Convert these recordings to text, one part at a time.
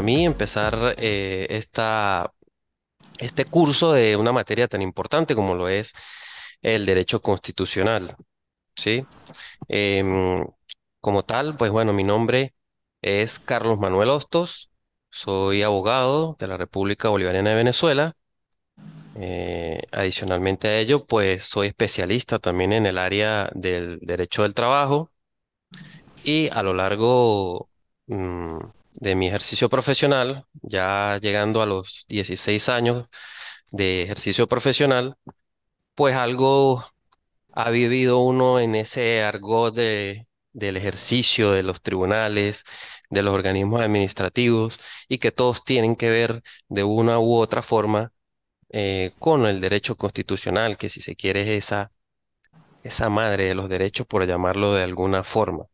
A mí empezar eh, esta, este curso de una materia tan importante como lo es el derecho constitucional. ¿sí? Em, como tal, pues bueno, mi nombre es Carlos Manuel Hostos, soy abogado de la República Bolivariana de Venezuela. Eh, adicionalmente a ello, pues soy especialista también en el área del derecho del trabajo y a lo largo mm, de mi ejercicio profesional, ya llegando a los 16 años de ejercicio profesional, pues algo ha vivido uno en ese argot de, del ejercicio de los tribunales, de los organismos administrativos y que todos tienen que ver de una u otra forma eh, con el derecho constitucional, que si se quiere es esa, esa madre de los derechos, por llamarlo de alguna forma.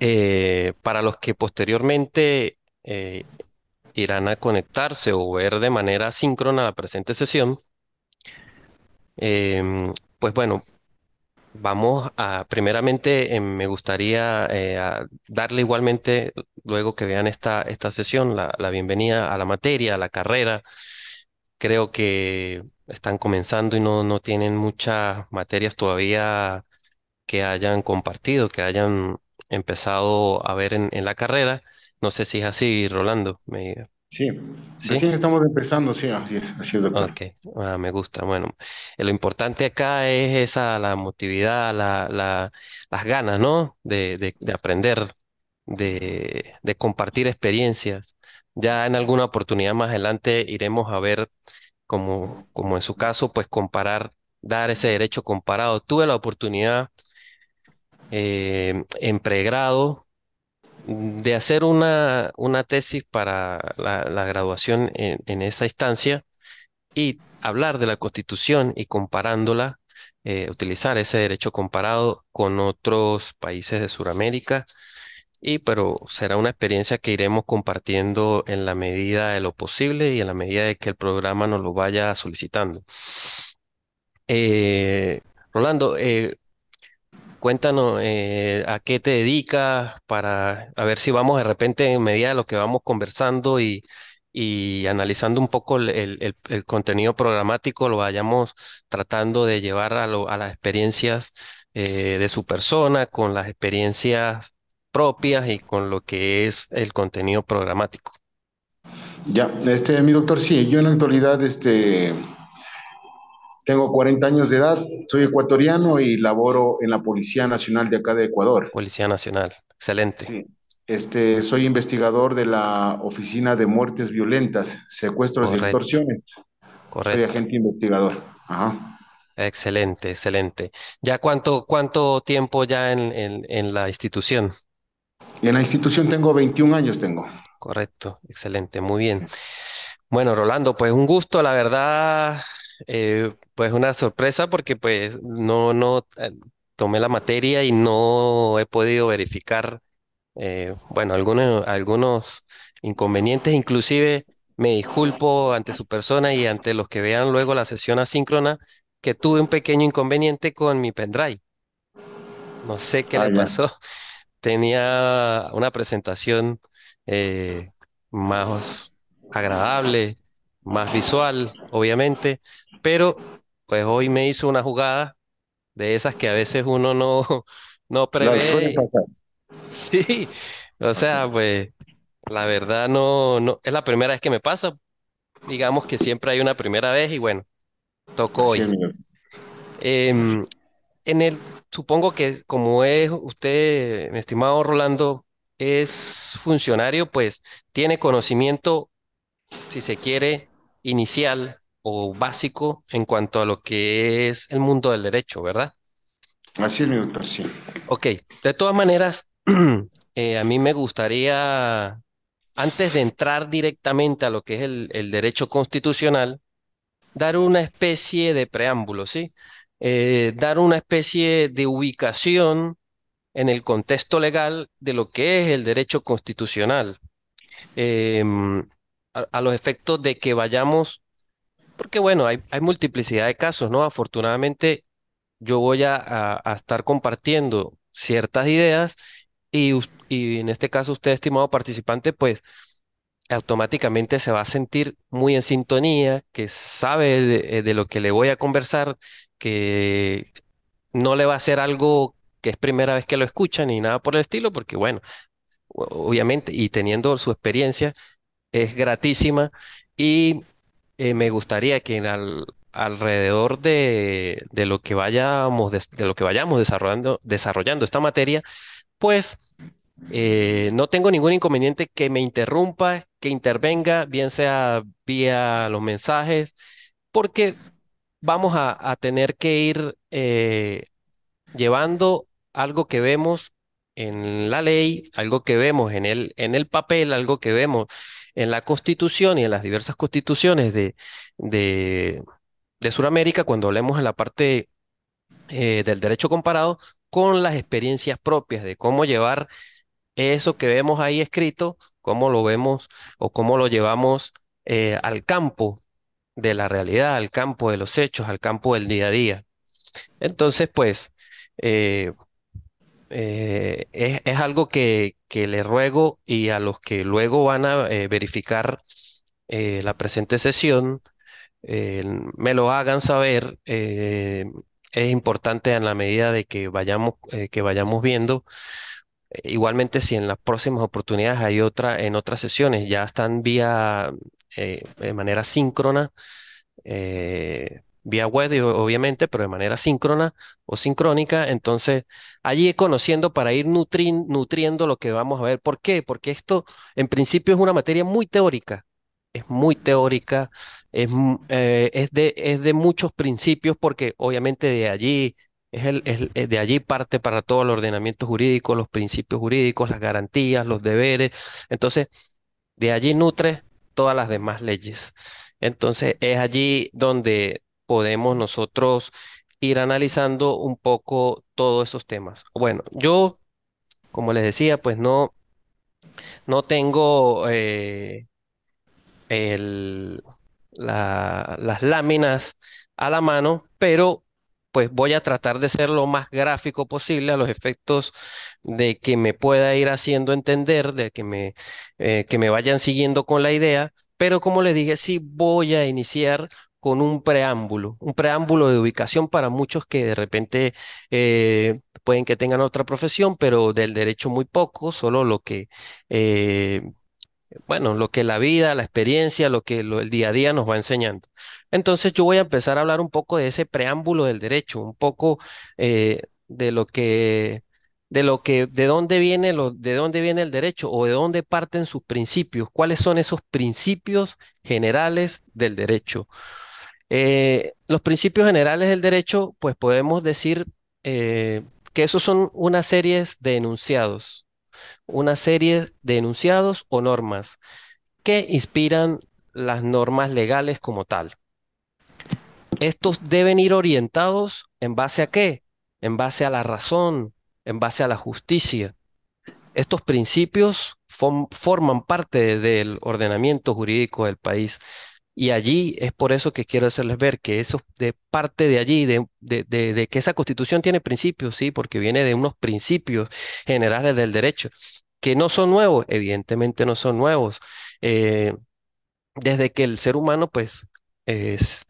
Eh, para los que posteriormente eh, irán a conectarse o ver de manera síncrona la presente sesión, em, pues bueno, vamos a, primeramente em, me gustaría eh, darle igualmente, luego que vean esta, esta sesión, la, la bienvenida a la materia, a la carrera. Creo que están comenzando y no, no tienen muchas materias todavía que hayan compartido, que hayan empezado a ver en, la carrera. No sé si es así, Rolando. Me... Sí. sí, estamos empezando, sí, así es, así es, ah, me gusta. Bueno, eh, lo importante acá es esa, la motividad, la, la, las ganas, ¿no? De, de, de aprender, de, de, compartir experiencias. Ya en alguna oportunidad más adelante iremos a ver, como, como en su caso, pues comparar, dar ese derecho comparado. Tuve la oportunidad Em, en pregrado, de hacer una, una tesis para la, graduación en, esa instancia y hablar de la Constitución y comparándola, eh, utilizar ese derecho comparado con otros países de Sudamérica. Y pero será una experiencia que iremos compartiendo en la medida de lo posible y en la medida de que el programa nos lo vaya solicitando. Eh, Rolando, eh, cuéntanos eh, a qué te dedicas para a ver si vamos de repente en medida de lo que vamos conversando y, y analizando un poco el, contenido programático, lo vayamos tratando de llevar a, lo, a las experiencias eh, de su persona, con las experiencias propias y con lo que es el contenido programático. Ya, este, mi doctor, sí, yo en la actualidad este, tengo 40 años de edad, soy ecuatoriano y laboro en la Policía Nacional de acá de Ecuador. Policía Nacional, excelente. Sí. Este, soy investigador de la Oficina de Muertes Violentas, Secuestros y Extorsiones. Correcto. Soy agente investigador. Ajá. Excelente, excelente. ¿Ya cuánto, cuánto tiempo ya en, en, la institución? En la institución tengo 21 años, tengo. Correcto, excelente, muy bien. Bueno, Rolando, pues un gusto, la verdad, eh, pues una sorpresa porque pues no, eh, tomé la materia y no he podido verificar, eh, bueno, algunos, algunos inconvenientes, inclusive me disculpo ante su persona y ante los que vean luego la sesión asíncrona que tuve un pequeño inconveniente con mi pendrive. No sé qué ah, le pasó. Tenía una presentación más agradable, más visual, obviamente, pero pues hoy me hizo una jugada de esas que a veces uno no, no prevé. Sí, o sea, pues la verdad no, no, es la primera vez que me pasa. Digamos que siempre hay una primera vez y bueno, tocó hoy. Em, en el, supongo que como es usted, mi estimado Rolando, es funcionario, pues tiene conocimiento, si se quiere, inicial o básico en cuanto a lo que es el mundo del derecho, ¿verdad? Así es, mi doctor, sí. Ok, de todas maneras, eh, a mí me gustaría, antes de entrar directamente a lo que es el, derecho constitucional, dar una especie de preámbulo, ¿sí? Eh, dar una especie de ubicación en el contexto legal de lo que es el derecho constitucional, em, a, los efectos de que vayamos porque bueno, hay, multiplicidad de casos, ¿no? Afortunadamente, yo voy a, estar compartiendo ciertas ideas y, en este caso usted, estimado participante, pues automáticamente se va a sentir muy en sintonía, que sabe eh, de, lo que le voy a conversar, que no le va a ser algo que es primera vez que lo escucha ni nada por el estilo, porque bueno, obviamente, y teniendo su experiencia, es gratísima y eh, me gustaría que alrededor de, lo que vayamos, lo que vayamos desarrollando, desarrollando esta materia, pues eh, no tengo ningún inconveniente que me interrumpa, que intervenga, bien sea vía los mensajes, porque vamos a, tener que ir eh, llevando algo que vemos en la ley, algo que vemos en el, en el papel, algo que vemos en la Constitución y en las diversas constituciones de, de, Sudamérica, cuando hablemos en la parte eh, del derecho comparado, con las experiencias propias de cómo llevar eso que vemos ahí escrito, cómo lo vemos o cómo lo llevamos eh, al campo de la realidad, al campo de los hechos, al campo del día a día. Entonces, pues, eh, eh, es, algo que, que, le ruego y a los que luego van a eh, verificar eh, la presente sesión, me lo hagan saber. es importante en la medida de que vayamos, que vayamos viendo. Igualmente, si en las próximas oportunidades hay otra, en otras sesiones ya están vía de manera síncrona, vía web, obviamente, pero de manera síncrona o sincrónica. Entonces, allí conociendo para ir nutriendo lo que vamos a ver. ¿Por qué? Porque esto, en principio, es una materia muy teórica. Es muy teórica, es, eh, es de, es de muchos principios, porque obviamente de allí es, el, eh, de allí parte para todo el ordenamiento jurídico, los principios jurídicos, las garantías, los deberes. Entonces, de allí nutre todas las demás leyes. Entonces, es allí donde podemos nosotros ir analizando un poco todos esos temas. Bueno, yo, como les decía, pues no, no tengo eh, las láminas a la mano, pero pues voy a tratar de ser lo más gráfico posible a los efectos de que me pueda ir haciendo entender, de que me, eh, que me vayan siguiendo con la idea. Pero como les dije, sí voy a iniciar con un preámbulo, un preámbulo de ubicación para muchos que de repente eh, pueden que tengan otra profesión, pero del derecho muy poco, solo lo que, eh, bueno, lo que la vida, la experiencia, lo que el día a día nos va enseñando. Entonces yo voy a empezar a hablar un poco de ese preámbulo del derecho, un poco eh, de lo que de lo que de dónde viene de dónde viene el derecho o de dónde parten sus principios, cuáles son esos principios generales del derecho. Eh, los principios generales del derecho, pues podemos decir eh, que esos son una serie de enunciados, una serie de enunciados o normas que inspiran las normas legales como tal. Estos deben ir orientados en base a qué? En base a la razón, en base a la justicia. Estos principios forman parte del ordenamiento jurídico del país. Y allí es por eso que quiero hacerles ver que eso de parte de allí, de, que esa constitución tiene principios, sí, porque viene de unos principios generales del derecho, que no son nuevos, evidentemente no son nuevos. Eh, desde que el ser humano, pues,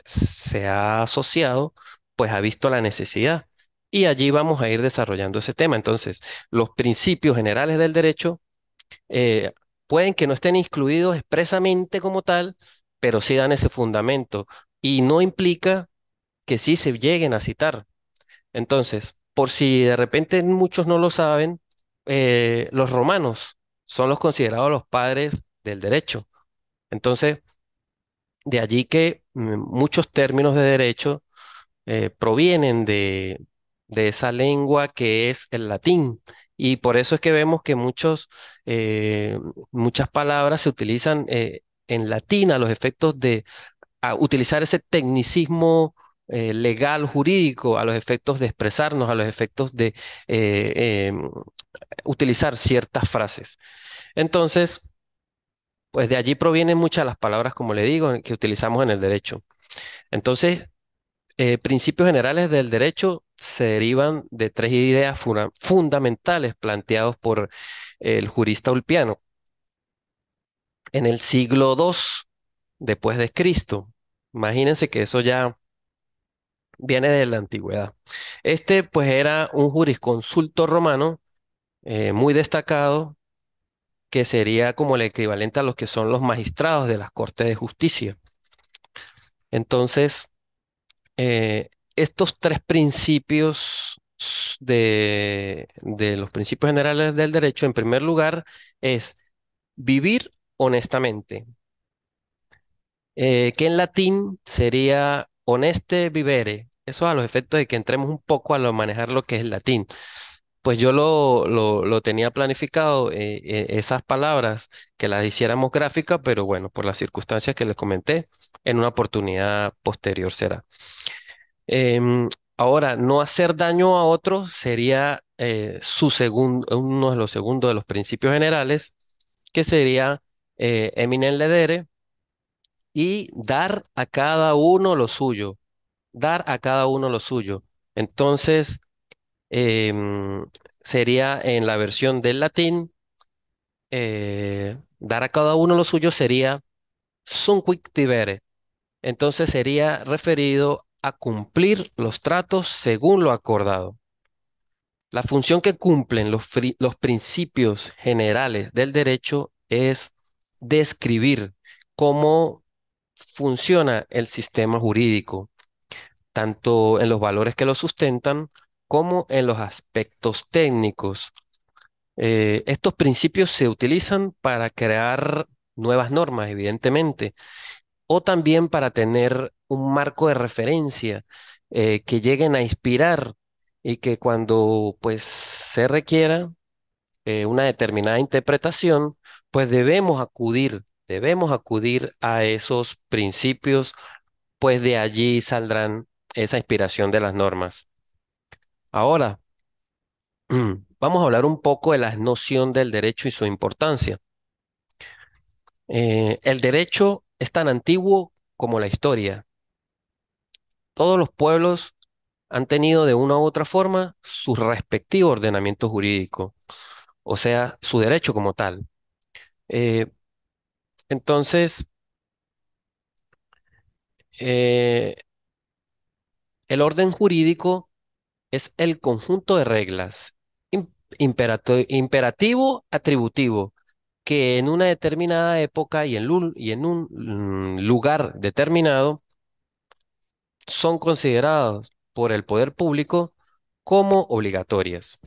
se ha asociado, pues ha visto la necesidad. Y allí vamos a ir desarrollando ese tema. Entonces, los principios generales del derecho eh, pueden que no estén incluidos expresamente como tal, pero sí dan ese fundamento y no implica que sí se lleguen a citar. Entonces, por si de repente muchos no lo saben, eh, los romanos son los considerados los padres del derecho. Entonces, de allí que mm, muchos términos de derecho eh, provienen de, esa lengua que es el latín. Y por eso es que vemos que muchos, eh, muchas palabras se utilizan en latín a los efectos de utilizar ese tecnicismo eh, legal, jurídico, a los efectos de expresarnos, a los efectos de eh, em, utilizar ciertas frases. Entonces, pues de allí provienen muchas las palabras, como le digo, que utilizamos en el derecho. Entonces, eh, principios generales del derecho se derivan de tres ideas fundamentales planteados por el jurista Ulpiano en el siglo II después de Cristo. Imagínense que eso ya viene de la antigüedad. Este pues era un jurisconsulto romano eh, muy destacado que sería como el equivalente a los que son los magistrados de las Cortes de Justicia. Entonces, eh, estos tres principios de, de los principios generales del derecho, en primer lugar, es vivir honestamente, eh, que en latín sería honeste vivere. Eso a los efectos de que entremos un poco a lo manejar lo que es el latín. Pues yo lo, lo, tenía planificado, eh, eh, esas palabras, que las hiciéramos gráficas, pero bueno, por las circunstancias que les comenté, en una oportunidad posterior será. Em, ahora, no hacer daño a otros sería su segundo, uno de los segundos de los principios generales, que sería eh, y dar a cada uno lo suyo, dar a cada uno lo suyo. Entonces, em, sería en la versión del latín, eh, dar a cada uno lo suyo sería sumquictivere Entonces sería referido a cumplir los tratos según lo acordado. La función que cumplen los, los principios generales del derecho es describir cómo funciona el sistema jurídico, tanto en los valores que lo sustentan como en los aspectos técnicos. Eh, estos principios se utilizan para crear nuevas normas, evidentemente, o también para tener un marco de referencia eh, que lleguen a inspirar y que cuando pues se requiera eh, una determinada interpretación, pues debemos acudir, debemos acudir a esos principios, pues de allí saldrán esa inspiración de las normas. Ahora, vamos a hablar un poco de la noción del derecho y su importancia. Eh, el derecho es tan antiguo como la historia. Todos los pueblos han tenido de una u otra forma su respectivo ordenamiento jurídico o sea, su derecho como tal. Eh, entonces, eh, el orden jurídico es el conjunto de reglas, imperativo, atributivo, que en una determinada época y en, y en un mm, lugar determinado son considerados por el poder público como obligatorias.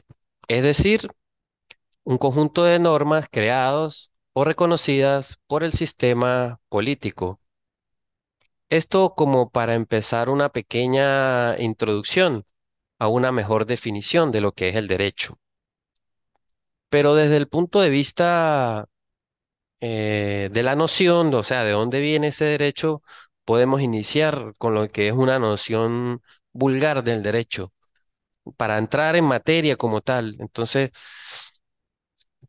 Es decir, un conjunto de normas creados o reconocidas por el sistema político. Esto como para empezar una pequeña introducción a una mejor definición de lo que es el derecho. Pero desde el punto de vista eh, de la noción, o sea, de dónde viene ese derecho, podemos iniciar con lo que es una noción vulgar del derecho, para entrar en materia como tal. Entonces,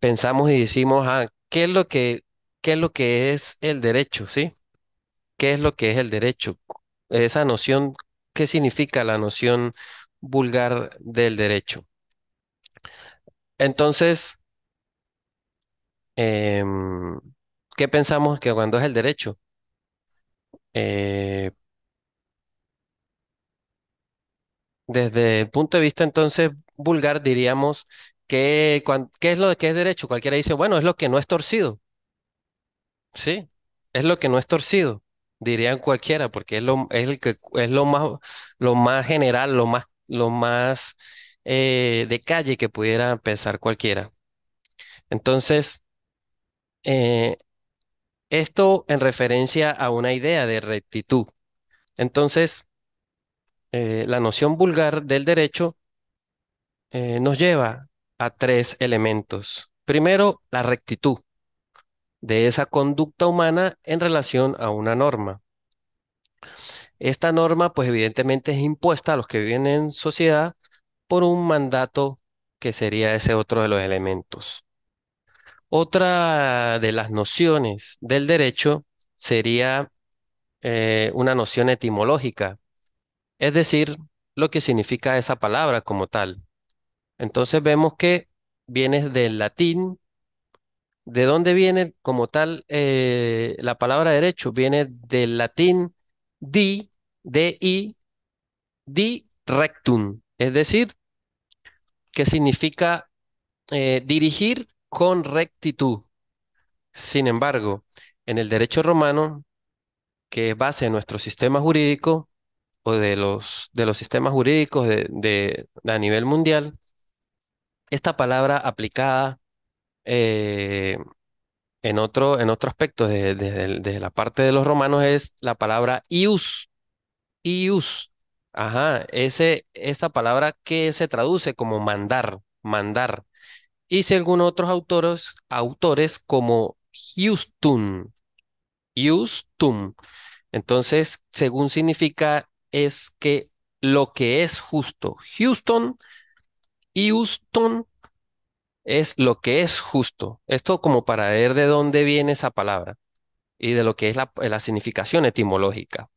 pensamos y decimos, ah, ¿qué es lo que, qué es lo que es el derecho? ¿Sí? ¿Qué es lo que es el derecho? Esa noción, ¿qué significa la noción vulgar del derecho? Entonces, em, ¿qué pensamos que cuando es el derecho? Eh, desde el punto de vista entonces vulgar diríamos ¿Qué, es lo que es derecho? Cualquiera dice, bueno, es lo que no es torcido. Sí, es lo que no es torcido, dirían cualquiera, porque es lo, es que, es lo más, lo más general, lo más, lo más eh, de calle que pudiera pensar cualquiera. Entonces, eh, esto en referencia a una idea de rectitud. Entonces, eh, la noción vulgar del derecho nos lleva a tres elementos. Primero, la rectitud de esa conducta humana en relación a una norma. Esta norma, pues evidentemente es impuesta a los que viven en sociedad por un mandato que sería ese otro de los elementos. Otra de las nociones del derecho sería eh, una noción etimológica, es decir, lo que significa esa palabra como tal. Entonces vemos que viene del latín. ¿De dónde viene como tal eh, la palabra derecho? Viene del latín di, di, di rectum, es decir, que significa eh, dirigir con rectitud. Sin embargo, en el derecho romano, que es base de nuestro sistema jurídico o de los, de los sistemas jurídicos a nivel mundial, esta palabra aplicada eh, en otro, en otro aspecto, desde, la parte de los romanos, es la palabra ius. Ius. Ajá, ese, esta palabra que se traduce como mandar, mandar. Y según otros autores, autores como Houston, Houston. Entonces, según significa, es que lo que es justo. Houston Houston es lo que es justo. Esto como para ver de dónde viene esa palabra y de lo que es eh, la, significación etimológica.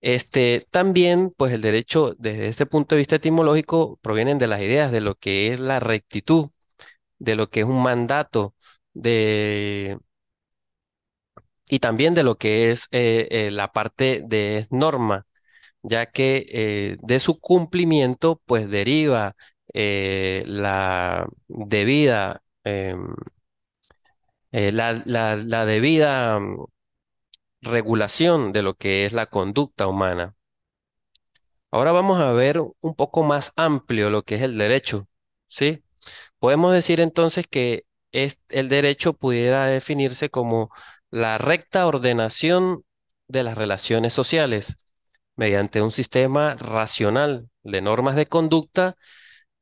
Este, también, pues el derecho desde este punto de vista etimológico provienen de las ideas de lo que es la rectitud, de lo que es un mandato, de... y también de lo que es eh, eh, la parte de norma, ya que de su cumplimiento, pues deriva eh, la debida, eh, eh, la, debida mm, regulación de lo que es la conducta humana. Ahora vamos a ver un poco más amplio lo que es el derecho, ¿sí? Podemos decir entonces que el derecho pudiera definirse como la recta ordenación de las relaciones sociales mediante un sistema racional de normas de conducta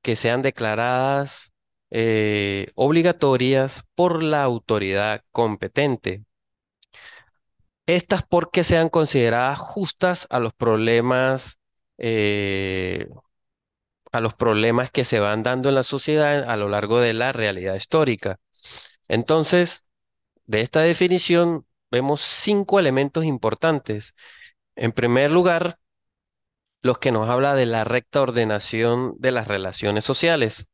que sean declaradas eh, obligatorias por la autoridad competente. Estas porque sean consideradas justas a los problemas, eh, a los problemas que se van dando en la sociedad a lo largo de la realidad histórica. Entonces, de esta definición vemos cinco elementos importantes. En primer lugar, los que nos habla de la recta ordenación de las relaciones sociales.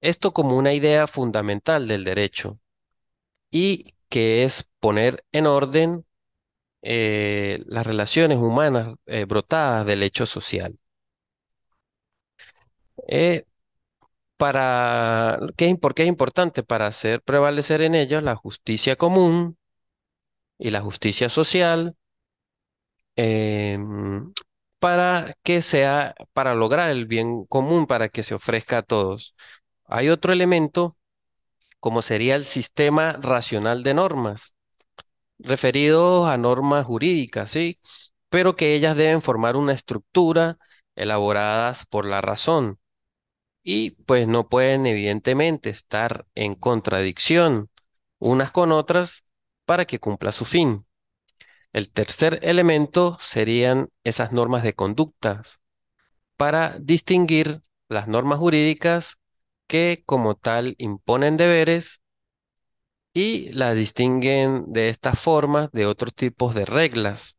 Esto como una idea fundamental del derecho y que es poner en orden eh, las relaciones humanas eh, brotadas del hecho social. Eh, para, ¿qué, ¿Por qué es importante? Para hacer prevalecer en ellos la justicia común y la justicia social, em, para que sea, para lograr el bien común, para que se ofrezca a todos. Hay otro elemento, como sería el sistema racional de normas, referido a normas jurídicas, ¿sí? Pero que ellas deben formar una estructura elaboradas por la razón y pues no pueden evidentemente estar en contradicción unas con otras para que cumpla su fin. El tercer elemento serían esas normas de conductas para distinguir las normas jurídicas que como tal imponen deberes y las distinguen de esta forma de otros tipos de reglas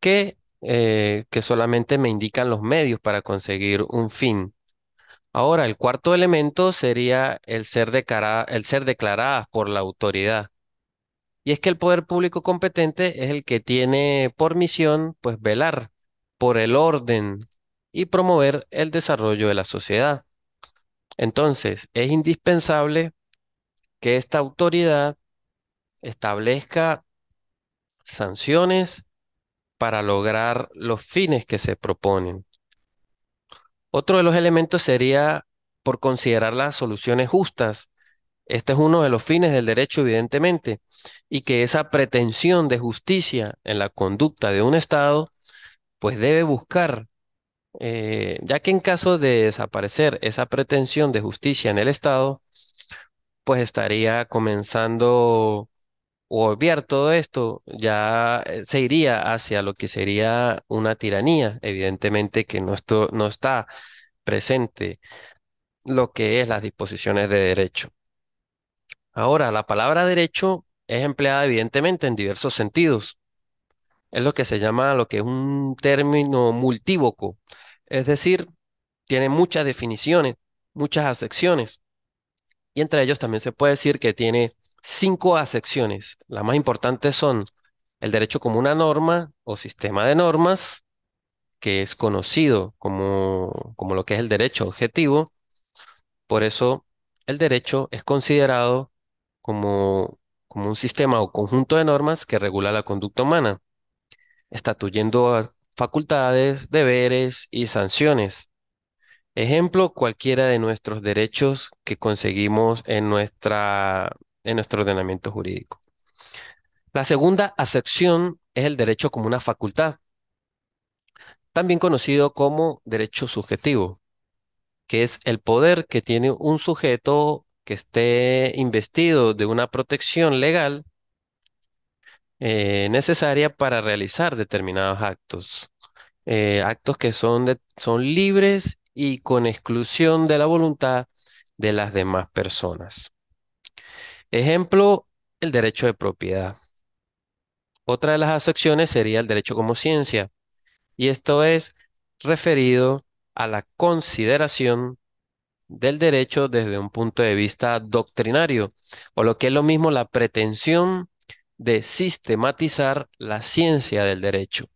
que, eh, solamente me indican los medios para conseguir un fin. Ahora, el cuarto elemento sería el ser, el ser declaradas por la autoridad. Y es que el poder público competente es el que tiene por misión, pues, velar por el orden y promover el desarrollo de la sociedad. Entonces, es indispensable que esta autoridad establezca sanciones para lograr los fines que se proponen. Otro de los elementos sería por considerar las soluciones justas este es uno de los fines del derecho, evidentemente, y que esa pretensión de justicia en la conducta de un Estado, pues debe buscar, eh, ya que en caso de desaparecer esa pretensión de justicia en el Estado, pues estaría comenzando o obviar todo esto, ya eh, se iría hacia lo que sería una tiranía, evidentemente que no, no está presente lo que es las disposiciones de derecho. Ahora, la palabra derecho es empleada evidentemente en diversos sentidos. Es lo que se llama lo que es un término multívoco, es decir, tiene muchas definiciones, muchas acepciones. Y entre ellos también se puede decir que tiene cinco acepciones. Las más importantes son el derecho como una norma o sistema de normas, que es conocido como, como lo que es el derecho objetivo. Por eso el derecho es considerado como, como un sistema o conjunto de normas que regula la conducta humana, estatuyendo facultades, deberes y sanciones. Ejemplo, cualquiera de nuestros derechos que conseguimos en, nuestra, en nuestro ordenamiento jurídico. La segunda acepción es el derecho como una facultad, también conocido como derecho subjetivo, que es el poder que tiene un sujeto que esté investido de una protección legal eh, necesaria para realizar determinados actos. Eh, actos que son, son libres y con exclusión de la voluntad de las demás personas. Ejemplo, el derecho de propiedad. Otra de las acepciones sería el derecho como ciencia, y esto es referido a la consideración del derecho desde un punto de vista doctrinario, o lo que es lo mismo la pretensión de sistematizar la ciencia del derecho.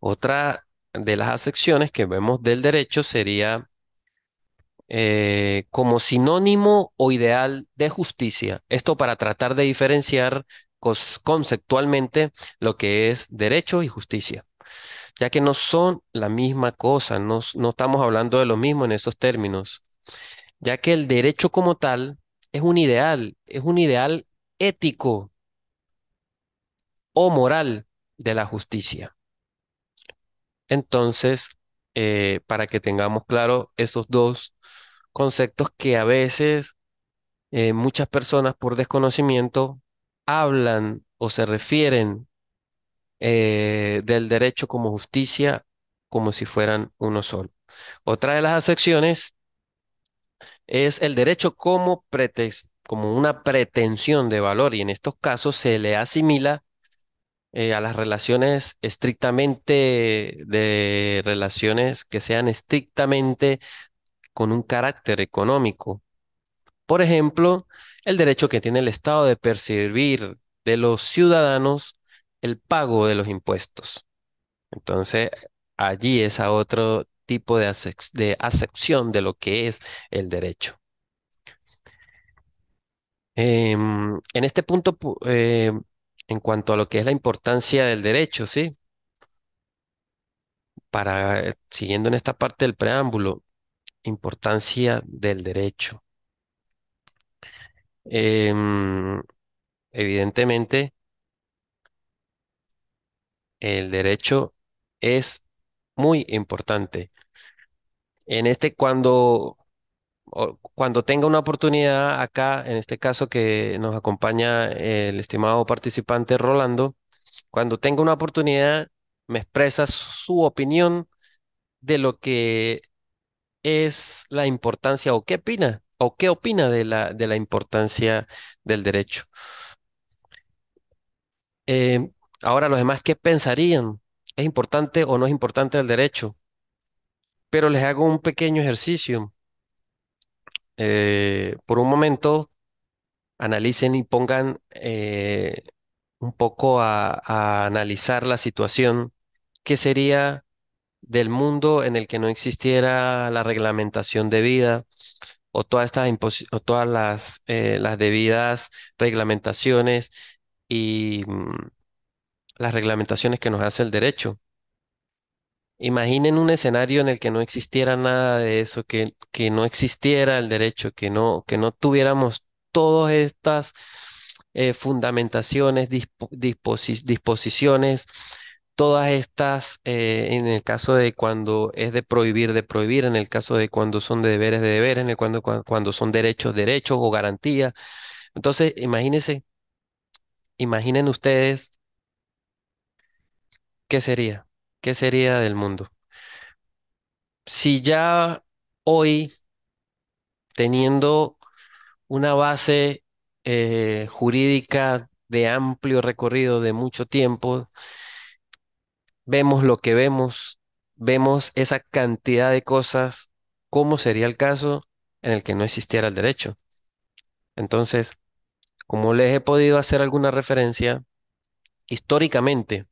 Otra de las acepciones que vemos del derecho sería eh, como sinónimo o ideal de justicia. Esto para tratar de diferenciar conceptualmente lo que es derecho y justicia ya que no son la misma cosa, no, no estamos hablando de lo mismo en esos términos, ya que el derecho como tal es un ideal, es un ideal ético o moral de la justicia. Entonces, eh, para que tengamos claro esos dos conceptos que a veces eh, muchas personas por desconocimiento hablan o se refieren eh, del derecho como justicia como si fueran uno solo. Otra de las acepciones es el derecho como, como una pretensión de valor y en estos casos se le asimila eh, a las relaciones estrictamente de relaciones que sean estrictamente con un carácter económico. Por ejemplo, el derecho que tiene el Estado de percibir de los ciudadanos el pago de los impuestos. Entonces, allí es a otro tipo de, acepción de lo que es el derecho. Em, en este punto, eh, en cuanto a lo que es la importancia del derecho, ¿sí? Para, eh, siguiendo en esta parte del preámbulo, importancia del derecho. Em, evidentemente, el derecho es muy importante. En este, cuando, cuando tenga una oportunidad acá, en este caso que nos acompaña el estimado participante Rolando, cuando tenga una oportunidad, me expresa su opinión de lo que es la importancia o qué opina o qué opina de la, de la importancia del derecho. Eh, Ahora, los demás, ¿qué pensarían? ¿Es importante o no es importante el derecho? Pero les hago un pequeño ejercicio. Eh, por un momento, analicen y pongan eh, un poco a, analizar la situación. ¿Qué sería del mundo en el que no existiera la reglamentación debida o todas estas o todas las, eh, las debidas reglamentaciones y, mm, las reglamentaciones que nos hace el derecho. Imaginen un escenario en el que no existiera nada de eso, que, que no existiera el derecho, que no, que no tuviéramos todas estas eh, fundamentaciones, disposiciones, todas estas, eh, en el caso de cuando es de prohibir, de prohibir, en el caso de cuando son de deberes, de deberes, en el cuando, cuando son derechos, derechos o garantías. Entonces, imagínense, imaginen ustedes ¿qué sería? ¿Qué sería del mundo? Si ya hoy, teniendo una base eh, jurídica de amplio recorrido, de mucho tiempo, vemos lo que vemos, vemos esa cantidad de cosas, ¿cómo sería el caso en el que no existiera el derecho? Entonces, como les he podido hacer alguna referencia, históricamente,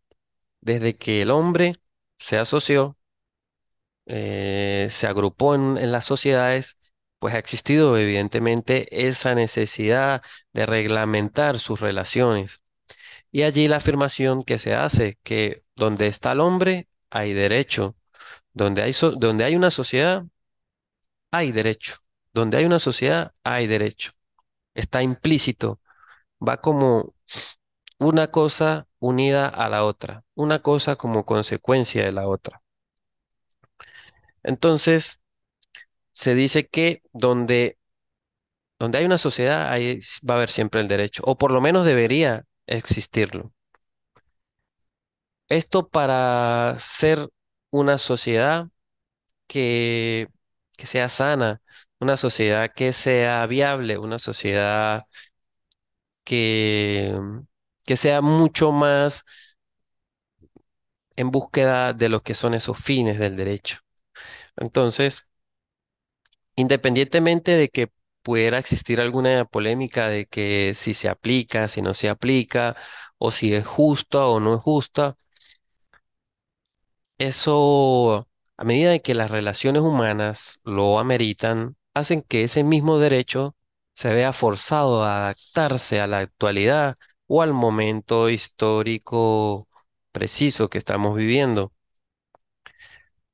desde que el hombre se asoció, eh, se agrupó en, las sociedades, pues ha existido evidentemente esa necesidad de reglamentar sus relaciones. Y allí la afirmación que se hace, que donde está el hombre hay derecho, donde hay, donde hay una sociedad hay derecho, donde hay una sociedad hay derecho. Está implícito, va como una cosa unida a la otra, una cosa como consecuencia de la otra. Entonces, se dice que donde, donde hay una sociedad, ahí va a haber siempre el derecho, o por lo menos debería existirlo. Esto para ser una sociedad que, que sea sana, una sociedad que sea viable, una sociedad que, que sea mucho más en búsqueda de lo que son esos fines del derecho. Entonces, independientemente de que pudiera existir alguna polémica de que si se aplica, si no se aplica, o si es justa o no es justa, eso, a medida de que las relaciones humanas lo ameritan, hacen que ese mismo derecho se vea forzado a adaptarse a la actualidad o al momento histórico preciso que estamos viviendo.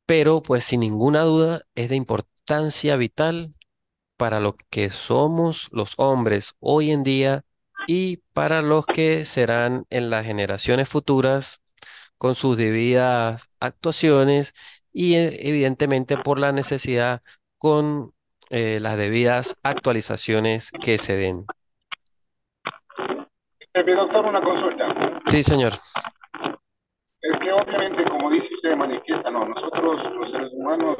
Pero pues sin ninguna duda es de importancia vital para lo que somos los hombres hoy en día y para los que serán en las generaciones futuras con sus debidas actuaciones y eh, evidentemente por la necesidad con eh, las debidas actualizaciones que se den doctor, una consulta. Sí, señor. Es que obviamente, como dice usted, manifiesta, no, nosotros los seres humanos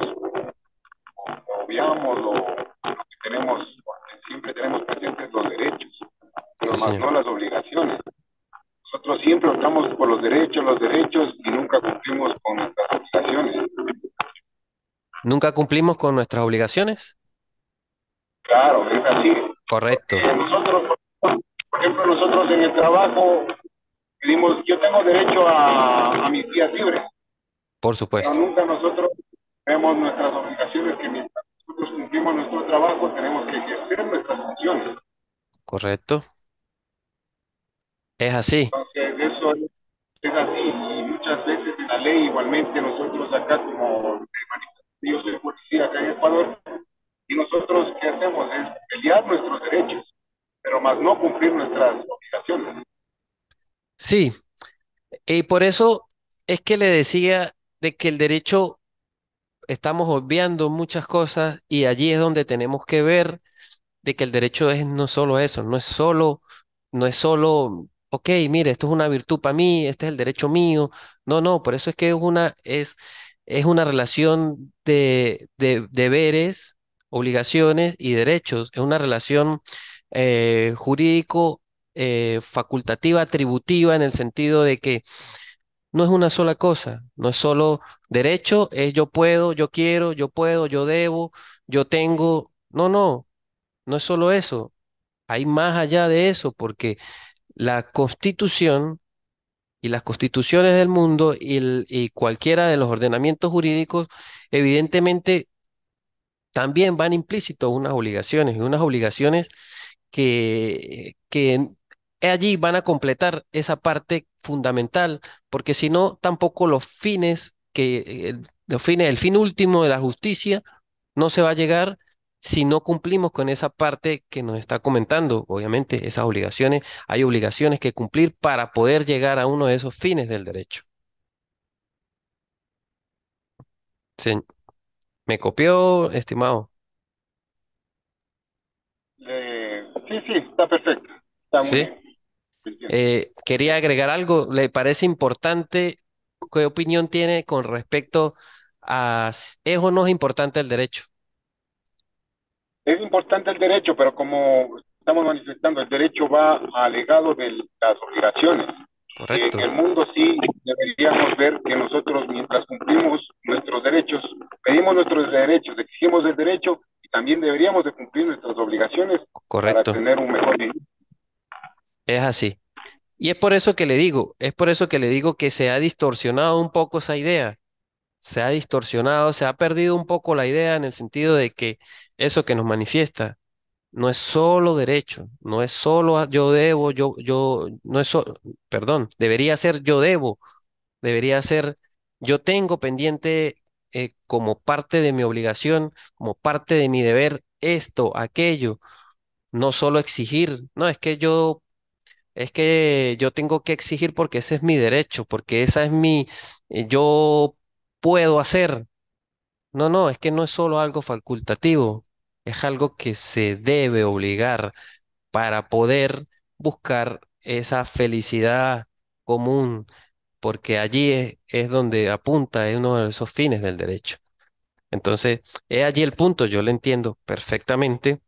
obviamos, lo, que tenemos, siempre tenemos presentes los derechos, pero no las obligaciones. Nosotros siempre optamos por los derechos, los derechos y nunca cumplimos con nuestras obligaciones. ¿Nunca cumplimos con nuestras obligaciones? Claro, es así. Correcto el trabajo, yo tengo derecho a, mis días libres. Por supuesto. nunca nosotros tenemos nuestras obligaciones que mientras nosotros cumplimos nuestro trabajo tenemos que ejercer nuestras funciones. Correcto. Es así. Sí, y por eso es que le decía de que el derecho estamos obviando muchas cosas y allí es donde tenemos que ver de que el derecho es no solo eso, no es solo, no es solo, ok, mire, esto es una virtud para mí, este es el derecho mío. No, no, por eso es que es una, es, es una relación de, deberes, obligaciones y derechos, es una relación eh, jurídico eh, facultativa, atributiva, en el sentido de que no es una sola cosa, no es solo derecho, es yo puedo, yo quiero, yo puedo, yo debo, yo tengo. No, no, no es solo eso, hay más allá de eso, porque la constitución y las constituciones del mundo y, y, cualquiera de los ordenamientos jurídicos, evidentemente, también van implícitos unas obligaciones, y unas obligaciones que, que allí van a completar esa parte fundamental, porque si no, tampoco los fines, que, el, eh, los fines, el fin último de la justicia no se va a llegar si no cumplimos con esa parte que nos está comentando, obviamente, esas obligaciones, hay obligaciones que cumplir para poder llegar a uno de esos fines del derecho. ¿Me copió, estimado? Eh, sí, sí, está perfecto. ¿Sí? Eh, quería agregar algo, ¿le parece importante? ¿Qué opinión tiene con respecto a es o no es importante el derecho? Es importante el derecho, pero como estamos manifestando, el derecho va alegado de las obligaciones. Correcto. en el mundo sí deberíamos ver que nosotros mientras cumplimos nuestros derechos, pedimos nuestros derechos, exigimos el derecho y también deberíamos de cumplir nuestras obligaciones Correcto. para tener un es así. Y es por eso que le digo, es por eso que le digo que se ha distorsionado un poco esa idea. Se ha distorsionado, se ha perdido un poco la idea en el sentido de que eso que nos manifiesta no es solo derecho, no es solo ah, yo debo, yo, yo, no es solo, perdón, debería ser yo debo, debería ser yo tengo pendiente eh, como parte de mi obligación, como parte de mi deber, esto, aquello, no solo exigir, no, es que yo es que yo tengo que exigir porque ese es mi derecho, porque esa es mi, eh, yo puedo hacer. No, no, es que no es solo algo facultativo, es algo que se debe obligar para poder buscar esa felicidad común, porque allí es, donde apunta, es uno de esos fines del derecho. Entonces, es allí el punto, yo lo entiendo perfectamente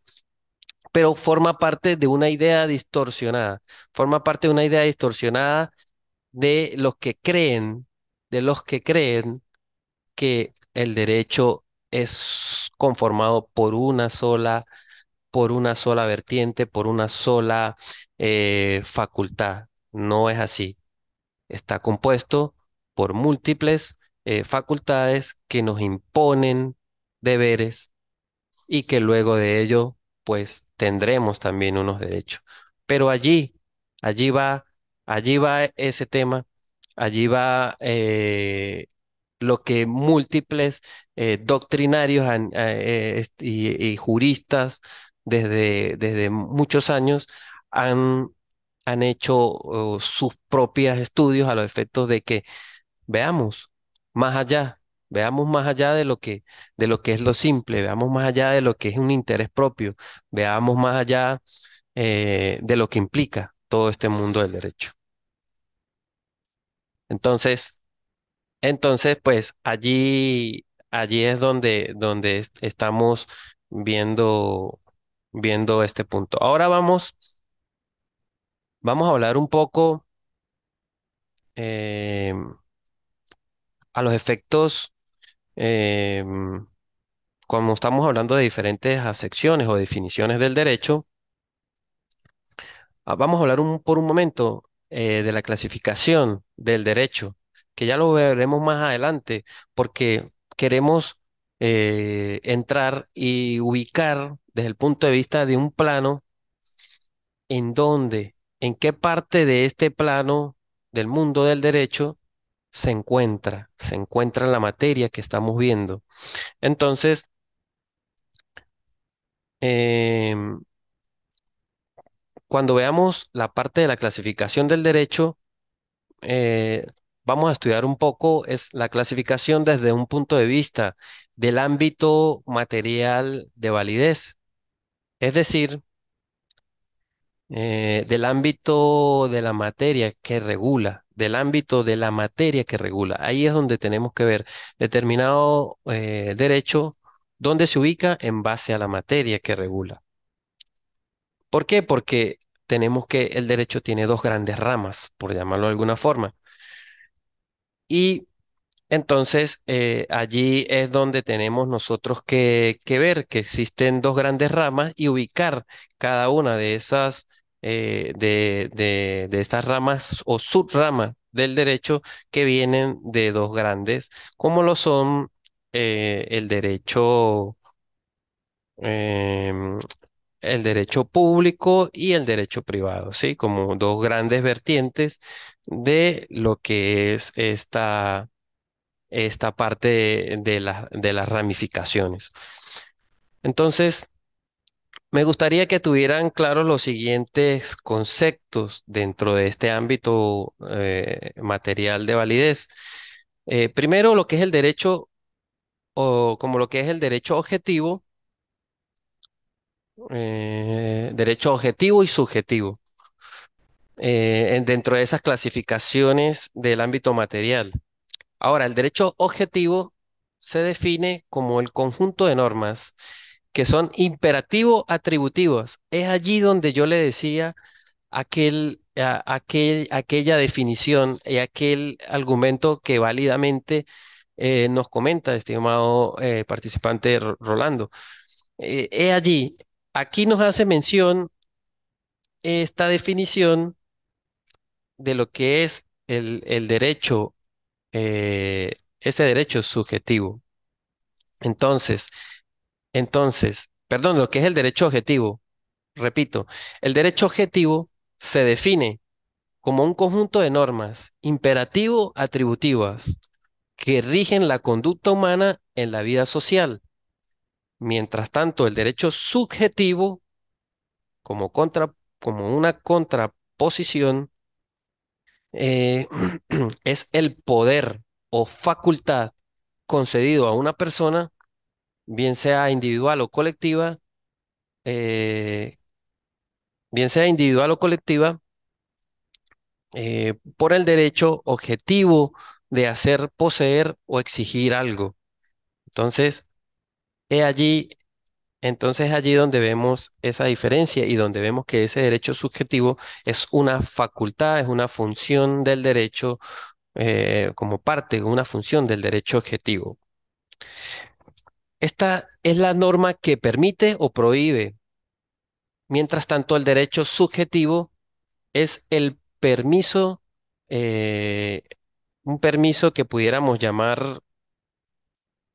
pero forma parte de una idea distorsionada, forma parte de una idea distorsionada de los que creen, de los que creen que el derecho es conformado por una sola, por una sola vertiente, por una sola eh, facultad. No es así. Está compuesto por múltiples eh, facultades que nos imponen deberes y que luego de ello, pues, tendremos también unos derechos. Pero allí, allí va, allí va ese tema, allí va eh, lo que múltiples eh, doctrinarios eh, y, juristas desde, desde muchos años han, han hecho sus propios estudios a los efectos de que veamos más allá Veamos más allá de lo que, de lo que es lo simple, veamos más allá de lo que es un interés propio, veamos más allá eh, de lo que implica todo este mundo del derecho. Entonces, entonces, pues allí, allí es donde, donde estamos viendo, viendo este punto. Ahora vamos, vamos a hablar un poco em, a los efectos Em, cuando como estamos hablando de diferentes acepciones o definiciones del derecho, ah, vamos a hablar un, por un momento eh, de la clasificación del derecho, que ya lo veremos más adelante, porque queremos eh, entrar y ubicar desde el punto de vista de un plano en dónde, en qué parte de este plano del mundo del derecho se encuentra, se encuentra en la materia que estamos viendo. Entonces, em, cuando veamos la parte de la clasificación del derecho, eh, vamos a estudiar un poco es la clasificación desde un punto de vista del ámbito material de validez, es decir, eh, del ámbito de la materia que regula del ámbito de la materia que regula. Ahí es donde tenemos que ver determinado eh, derecho, dónde se ubica en base a la materia que regula. ¿Por qué? Porque tenemos que el derecho tiene dos grandes ramas, por llamarlo de alguna forma. Y entonces eh, allí es donde tenemos nosotros que, que ver que existen dos grandes ramas y ubicar cada una de esas eh, de, de, estas ramas o subramas del derecho que vienen de dos grandes, como lo son eh, el derecho em, el derecho público y el derecho privado, ¿sí? Como dos grandes vertientes de lo que es esta, esta parte de, de las ramificaciones. Entonces, me gustaría que tuvieran claros los siguientes conceptos dentro de este ámbito eh, material de validez. Eh, primero, lo que es el derecho o como lo que es el derecho objetivo, eh, derecho objetivo y subjetivo, dentro de esas clasificaciones del ámbito material. Ahora, el derecho objetivo se define como el conjunto de normas que son imperativo atributivos. Es allí donde yo le decía aquel, aquella definición y aquel argumento que válidamente eh, nos comenta, estimado llamado eh, participante Rolando. Es eh, allí, aquí nos hace mención esta definición de lo que es el, el derecho, ese derecho subjetivo. Entonces, entonces, perdón, lo que es el derecho objetivo, repito, el derecho objetivo se define como un conjunto de normas imperativo-atributivas que rigen la conducta humana en la vida social. Mientras tanto, el derecho subjetivo, como, contra, como una contraposición, eh, es el poder o facultad concedido a una persona bien sea individual o colectiva, eh, bien sea individual o colectiva, eh, por el derecho objetivo de hacer poseer o exigir algo. Entonces, es allí, entonces allí donde vemos esa diferencia y donde vemos que ese derecho subjetivo es una facultad, es una función del derecho eh, como parte, una función del derecho objetivo. Esta es la norma que permite o prohíbe. Mientras tanto, el derecho subjetivo es el permiso, eh, un permiso que pudiéramos llamar,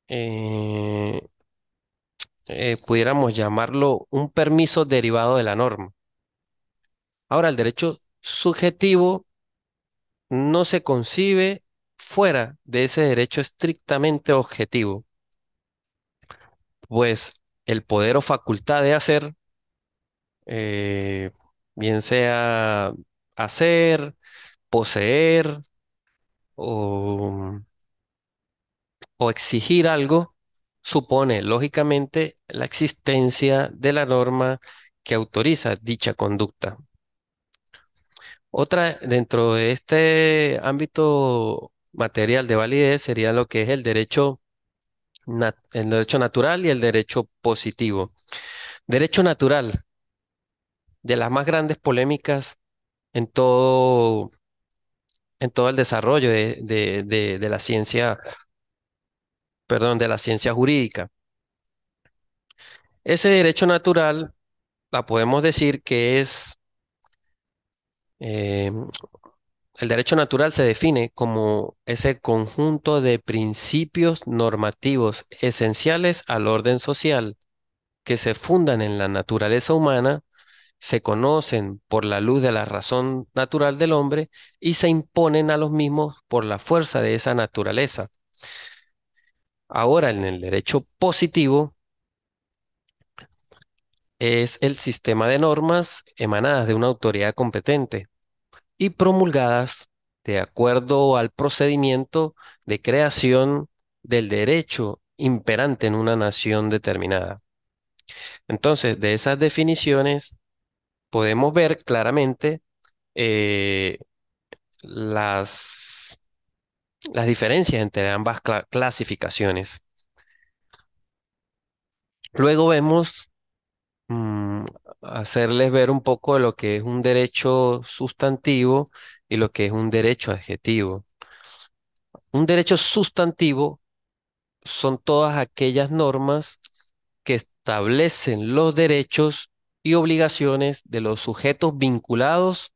eh, eh, pudiéramos llamarlo un permiso derivado de la norma. Ahora, el derecho subjetivo no se concibe fuera de ese derecho estrictamente objetivo pues el poder o facultad de hacer, eh, bien sea hacer, poseer o, o exigir algo, supone lógicamente la existencia de la norma que autoriza dicha conducta. Otra, dentro de este ámbito material de validez sería lo que es el derecho el derecho natural y el derecho positivo. Derecho natural, de las más grandes polémicas en todo, en todo el desarrollo de, la ciencia, perdón, de la ciencia jurídica. Ese derecho natural, la podemos decir que es eh, el derecho natural se define como ese conjunto de principios normativos esenciales al orden social que se fundan en la naturaleza humana, se conocen por la luz de la razón natural del hombre y se imponen a los mismos por la fuerza de esa naturaleza. Ahora, en el derecho positivo, es el sistema de normas emanadas de una autoridad competente y promulgadas de acuerdo al procedimiento de creación del derecho imperante en una nación determinada. Entonces, de esas definiciones podemos ver claramente eh, las, las diferencias entre ambas clasificaciones. Luego vemos mm, hacerles ver un poco lo que es un derecho sustantivo y lo que es un derecho adjetivo. Un derecho sustantivo son todas aquellas normas que establecen los derechos y obligaciones de los sujetos vinculados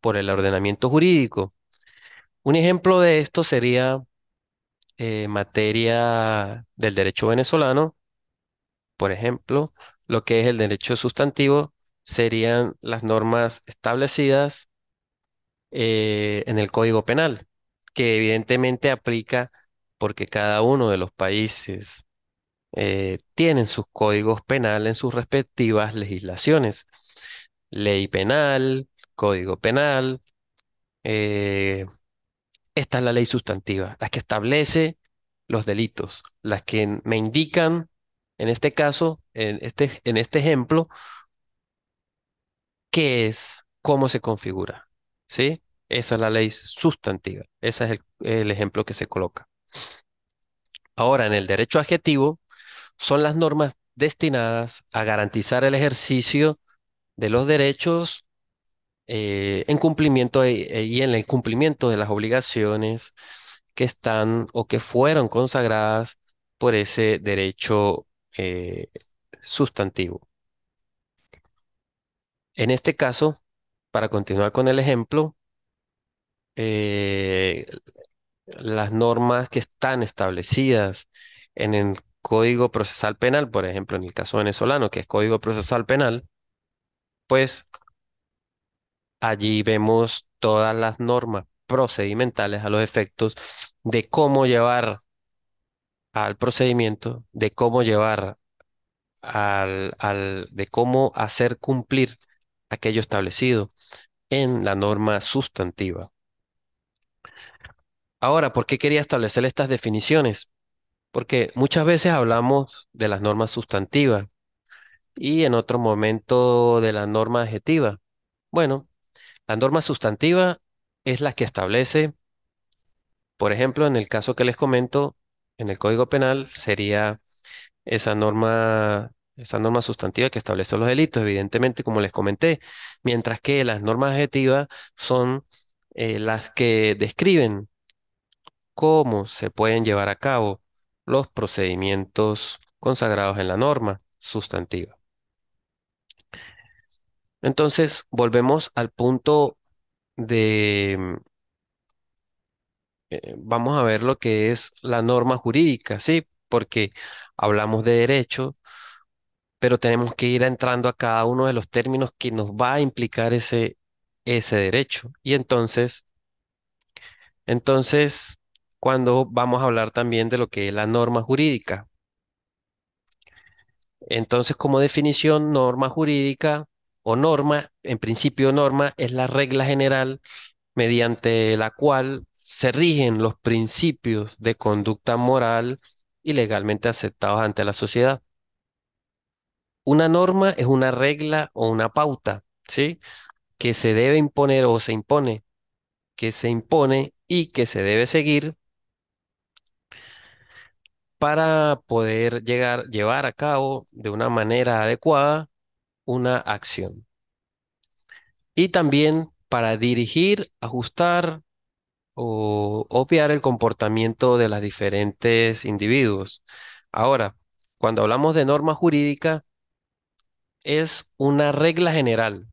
por el ordenamiento jurídico. Un ejemplo de esto sería eh, materia del derecho venezolano, por ejemplo, lo que es el derecho sustantivo serían las normas establecidas eh, en el Código Penal, que evidentemente aplica porque cada uno de los países eh, tienen sus códigos penales en sus respectivas legislaciones. Ley penal, código penal. Eh, esta es la ley sustantiva, la que establece los delitos, las que me indican en este caso, en este, en este ejemplo, ¿qué es? ¿Cómo se configura? ¿Sí? Esa es la ley sustantiva. Ese es el, ejemplo que se coloca. Ahora, en el derecho adjetivo, son las normas destinadas a garantizar el ejercicio de los derechos eh, en cumplimiento e, e, y en el cumplimiento de las obligaciones que están o que fueron consagradas por ese derecho eh, sustantivo. En este caso, para continuar con el ejemplo, eh, las normas que están establecidas en el Código Procesal Penal, por ejemplo, en el caso venezolano, que es Código Procesal Penal, pues allí vemos todas las normas procedimentales a los efectos de cómo llevar al procedimiento de cómo llevar al, al, de cómo hacer cumplir aquello establecido en la norma sustantiva. Ahora, ¿por qué quería establecer estas definiciones? Porque muchas veces hablamos de las normas sustantivas y en otro momento de la norma adjetiva. Bueno, la norma sustantiva es la que establece, por ejemplo, en el caso que les comento, en el Código Penal sería esa norma, esa norma sustantiva que establece los delitos, evidentemente, como les comenté, mientras que las normas adjetivas son eh, las que describen cómo se pueden llevar a cabo los procedimientos consagrados en la norma sustantiva. Entonces, volvemos al punto de eh, vamos a ver lo que es la norma jurídica, ¿sí? Porque hablamos de derecho, pero tenemos que ir entrando a cada uno de los términos que nos va a implicar ese, ese derecho. Y entonces, entonces, cuando vamos a hablar también de lo que es la norma jurídica. Entonces, como definición, norma jurídica o norma, en principio norma, es la regla general mediante la cual se rigen los principios de conducta moral y legalmente aceptados ante la sociedad. Una norma es una regla o una pauta, ¿sí? Que se debe imponer o se impone, que se impone y que se debe seguir para poder llegar, llevar a cabo de una manera adecuada una acción. Y también para dirigir, ajustar, o obviar el comportamiento de los diferentes individuos. Ahora, cuando hablamos de norma jurídica, es una regla general,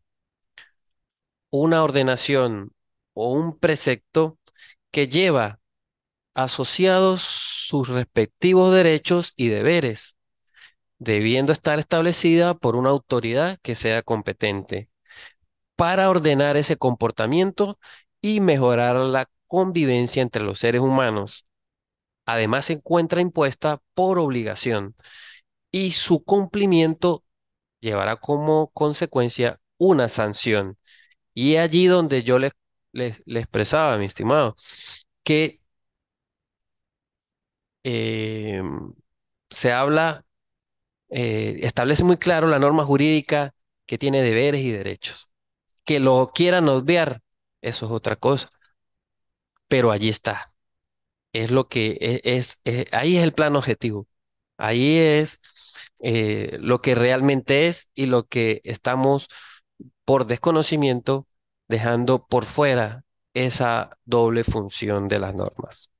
una ordenación o un precepto que lleva asociados sus respectivos derechos y deberes, debiendo estar establecida por una autoridad que sea competente para ordenar ese comportamiento y mejorar la convivencia entre los seres humanos. Además se encuentra impuesta por obligación y su cumplimiento llevará como consecuencia una sanción. Y allí donde yo les, expresaba, mi estimado, que eh, se habla, eh, establece muy claro la norma jurídica que tiene deberes y derechos. Que lo quieran obviar, eso es otra cosa pero allí está. Es lo que e, es, e, ahí es el plan objetivo. Ahí es eh, lo que realmente es y lo que estamos por desconocimiento dejando por fuera esa doble función de las normas.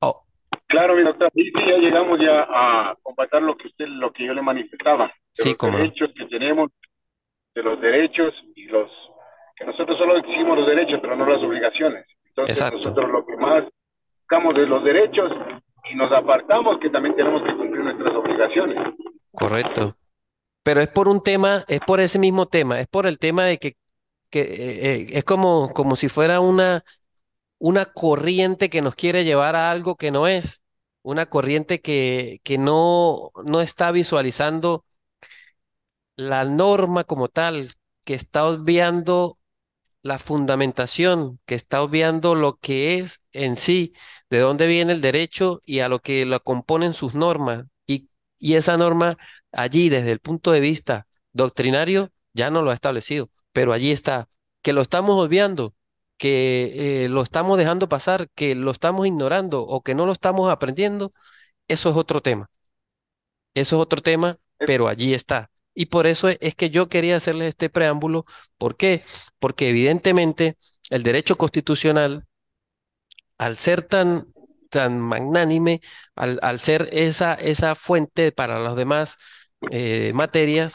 Oh. Claro, mi doctor, ya llegamos ya a completar lo que usted, lo que yo le manifestaba, los derechos que tenemos, de los derechos y los que nosotros solo exigimos los derechos, pero no las obligaciones. Entonces nosotros lo que más buscamos es los derechos y nos apartamos que también tenemos que cumplir nuestras obligaciones. Correcto. Pero es por un tema, es por ese mismo tema, es por el tema de que, que eh, eh, es como, como si fuera una, una corriente que nos quiere llevar a algo que no es, una corriente que, que no, no está visualizando la norma como tal, que está obviando la fundamentación, que está obviando lo que es en sí, de dónde viene el derecho y a lo que lo componen sus normas. Y, esa norma allí, desde el punto de vista doctrinario, ya no lo ha establecido, pero allí está, que lo estamos obviando, que eh, lo estamos dejando pasar, que lo estamos ignorando o que no lo estamos aprendiendo, eso es otro tema. Eso es otro tema, pero allí está. Y por eso es que yo quería hacerles este preámbulo. ¿Por qué? Porque evidentemente el derecho constitucional, al ser tan, tan magnánime, al, ser esa, esa fuente para las demás eh, materias,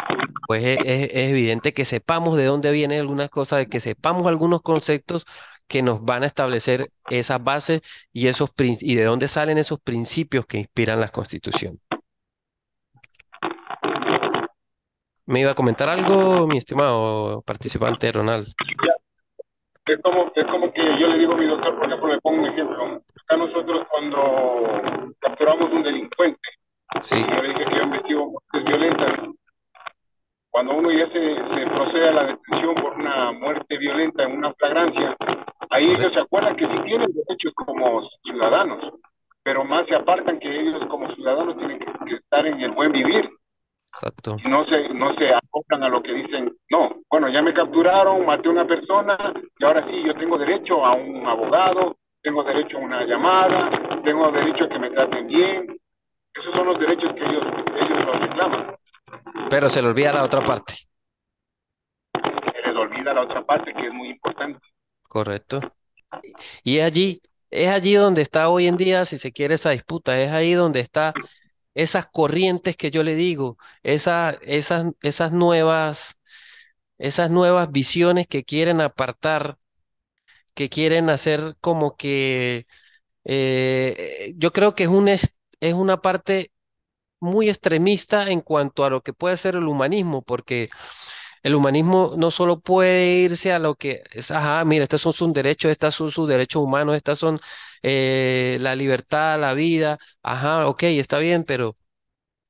pues es, evidente que sepamos de dónde viene algunas cosas, de que sepamos algunos conceptos que nos van a establecer esas bases y, esos, y de dónde salen esos principios que inspiran las constituciones. ¿Me iba a comentar algo, mi estimado participante Ronald? Es como, como que yo le digo a mi doctor, por ejemplo, le pongo un ejemplo. Acá nosotros cuando capturamos un delincuente, sí. yo le dije que yo investigo muertes violentas. Cuando uno ya se, se, procede a la detención por una muerte violenta en una flagrancia, ahí ellos se acuerdan que sí tienen derechos como ciudadanos, pero más se apartan que ellos como ciudadanos tienen que estar en el buen vivir Exacto. No se, no se acoplan a lo que dicen, no, bueno, ya me capturaron, maté a una persona y ahora sí, yo tengo derecho a un abogado, tengo derecho a una llamada, tengo derecho a que me traten bien. Esos son los derechos que ellos, ellos los reclaman. Pero se le olvida la otra parte. Se les olvida la otra parte que es muy importante. Correcto. Y allí, es allí donde está hoy en día, si se quiere, esa disputa, es ahí donde está esas corrientes que yo le digo, esas, esas, esas, nuevas, esas nuevas visiones que quieren apartar, que quieren hacer como que eh, eh, yo creo que es, un, es una parte muy extremista en cuanto a lo que puede ser el humanismo, porque el humanismo no solo puede irse a lo que es, ajá, mira, estos son sus derechos, estos son sus derechos humanos, estas son eh, la libertad, la vida, ajá, ok, está bien, pero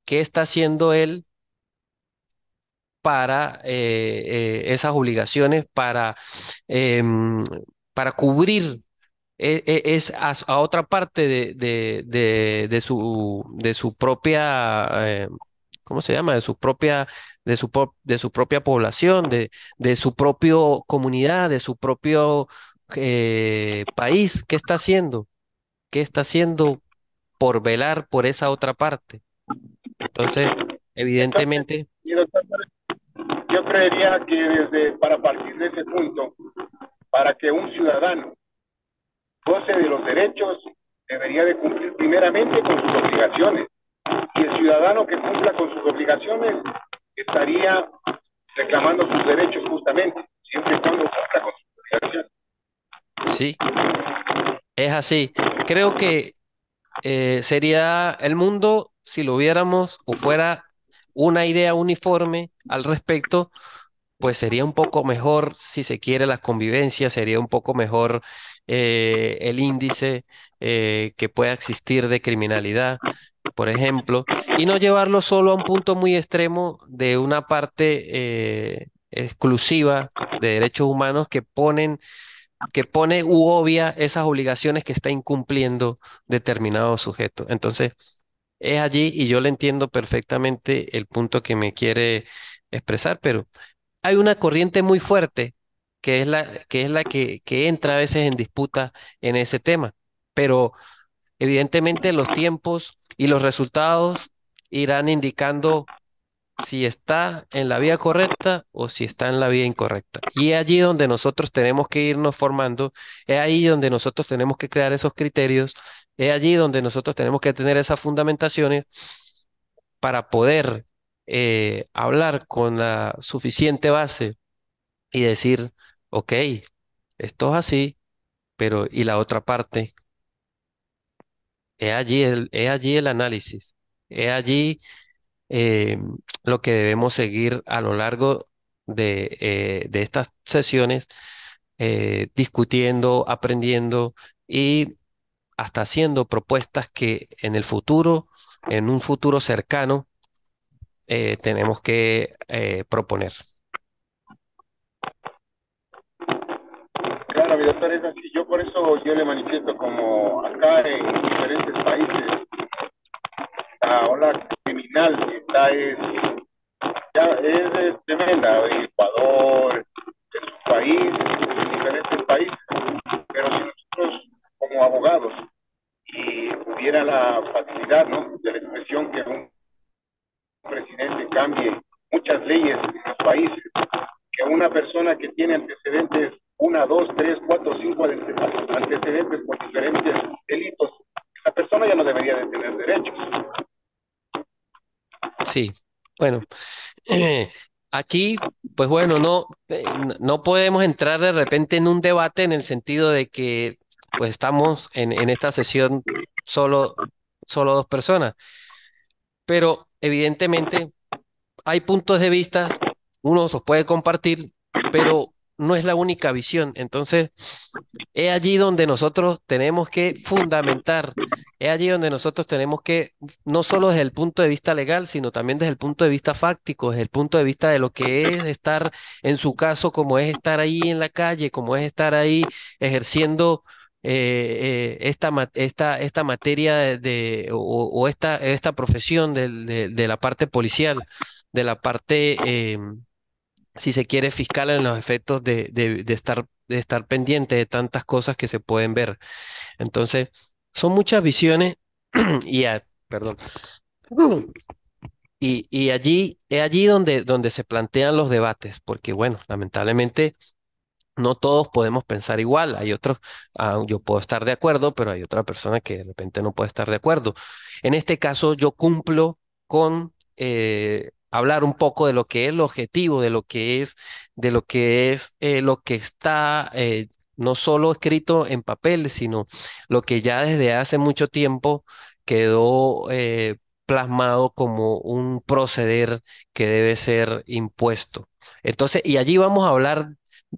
¿qué está haciendo él para eh, eh, esas obligaciones, para, em, para cubrir e, e, es a, otra parte de, de, de, su, de su propia ¿cómo se llama? De su propia, de su, de su propia población, de, de su propia comunidad, de su propio eh, país. ¿Qué está haciendo? ¿Qué está haciendo por velar por esa otra parte? Entonces, evidentemente... yo creería que desde, para partir de ese punto, para que un ciudadano goce de los derechos, debería de cumplir primeramente con sus obligaciones y el ciudadano que cumpla con sus obligaciones estaría reclamando sus derechos justamente, siempre estando en cumpla con sus obligaciones. Sí, es así. Creo que eh, sería el mundo si lo viéramos o fuera una idea uniforme al respecto, pues sería un poco mejor, si se quiere, la convivencia, sería un poco mejor eh, el índice eh, que pueda existir de criminalidad, por ejemplo, y no llevarlo solo a un punto muy extremo de una parte eh, exclusiva de derechos humanos que ponen que pone u obvia esas obligaciones que está incumpliendo determinado sujeto. Entonces, es allí y yo le entiendo perfectamente el punto que me quiere expresar, pero hay una corriente muy fuerte que es la que, es la que, que entra a veces en disputa en ese tema, pero evidentemente los tiempos y los resultados irán indicando si está en la vía correcta o si está en la vía incorrecta. Y es allí donde nosotros tenemos que irnos formando, es allí donde nosotros tenemos que crear esos criterios, es allí donde nosotros tenemos que tener esas fundamentaciones para poder eh, hablar con la suficiente base y decir, ok, esto es así, pero ¿y la otra parte? Es allí el, allí el análisis, es allí eh, lo que debemos seguir a lo largo de, eh, de estas sesiones, eh, discutiendo, aprendiendo y hasta haciendo propuestas que en el futuro, en un futuro cercano, tenemos que proponer. doctor es así. Yo por eso yo le manifiesto como acá en diferentes países la ola criminal que está es, tremenda, Ecuador, en su país, en diferentes países. Pero si nosotros como abogados y hubiera la facilidad ¿no? de la expresión que un presidente cambie muchas leyes en los países, que una persona que tiene antecedentes una, dos, tres, cuatro, cinco antecedentes por diferentes delitos, la persona ya no debería de tener derechos. Sí, bueno. aquí, pues bueno, no, eh, no podemos entrar de repente en un debate en el sentido de que pues estamos en, esta sesión solo, solo dos personas. Pero evidentemente hay puntos de vista, uno los puede compartir, pero no es la única visión. Entonces, es allí donde nosotros tenemos que fundamentar, es allí donde nosotros tenemos que, no solo desde el punto de vista legal, sino también desde el punto de vista fáctico, desde el punto de vista de lo que es estar, en su caso, como es estar ahí en la calle, como es estar ahí ejerciendo. Eh, eh, esta, esta, esta materia de, o, esta, esta profesión de, la parte policial, de la parte em, si se quiere, fiscal en los efectos de, de, estar, de estar pendiente de tantas cosas que se pueden ver. Entonces, son muchas visiones y, perdón, y, y, allí es allí donde, donde se plantean los debates, porque bueno, lamentablemente no todos podemos pensar igual. Hay otros, ah, yo puedo estar de acuerdo, pero hay otra persona que de repente no puede estar de acuerdo. En este caso, yo cumplo con eh, hablar un poco de lo que es el objetivo, de lo que es, de lo que es eh, lo que está eh, no solo escrito en papel, sino lo que ya desde hace mucho tiempo quedó eh, plasmado como un proceder que debe ser impuesto. Entonces, y allí vamos a hablar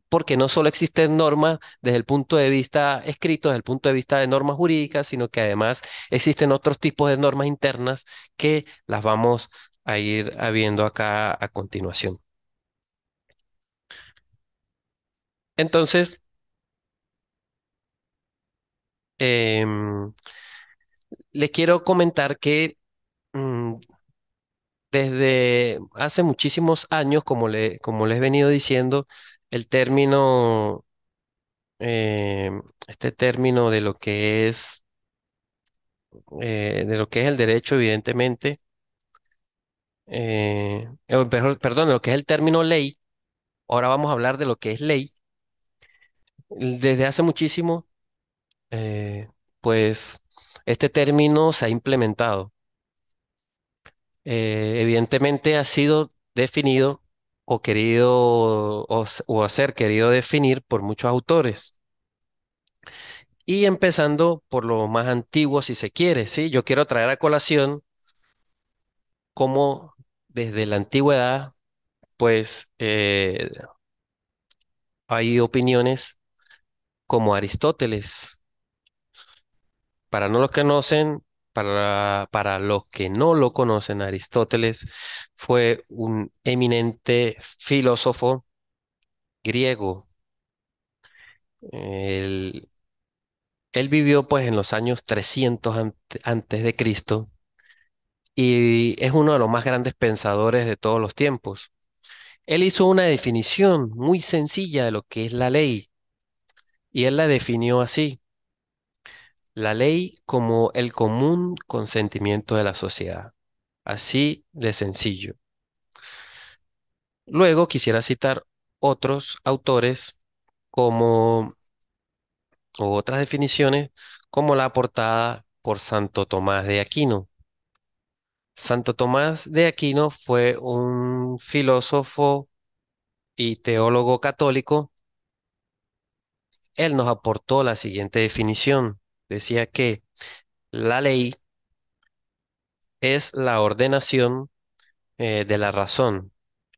porque no solo existen normas desde el punto de vista escrito, desde el punto de vista de normas jurídicas, sino que además existen otros tipos de normas internas que las vamos a ir habiendo acá a continuación. Entonces, eh, le quiero comentar que mm, desde hace muchísimos años, como, le, como les he venido diciendo, el término, em, este término de lo que es, eh, de lo que es el derecho, evidentemente, eh, eh, perdón, lo que es el término ley, ahora vamos a hablar de lo que es ley. Desde hace muchísimo, eh, pues este término se ha implementado. evidentemente ha sido definido o querido o, hacer ser querido definir por muchos autores. Y empezando por lo más antiguo, si se quiere, ¿sí? Yo quiero traer a colación cómo desde la antigüedad, pues eh, hay opiniones como Aristóteles. Para no los que conocen, para, para los que no lo conocen, Aristóteles fue un eminente filósofo griego. Él, vivió pues en los años 300 antes de Cristo y es uno de los más grandes pensadores de todos los tiempos. Él hizo una definición muy sencilla de lo que es la ley y él la definió así. La ley como el común consentimiento de la sociedad. Así de sencillo. Luego quisiera citar otros autores como o otras definiciones como la aportada por Santo Tomás de Aquino. Santo Tomás de Aquino fue un filósofo y teólogo católico. Él nos aportó la siguiente definición. Decía que la ley es la ordenación eh, de la razón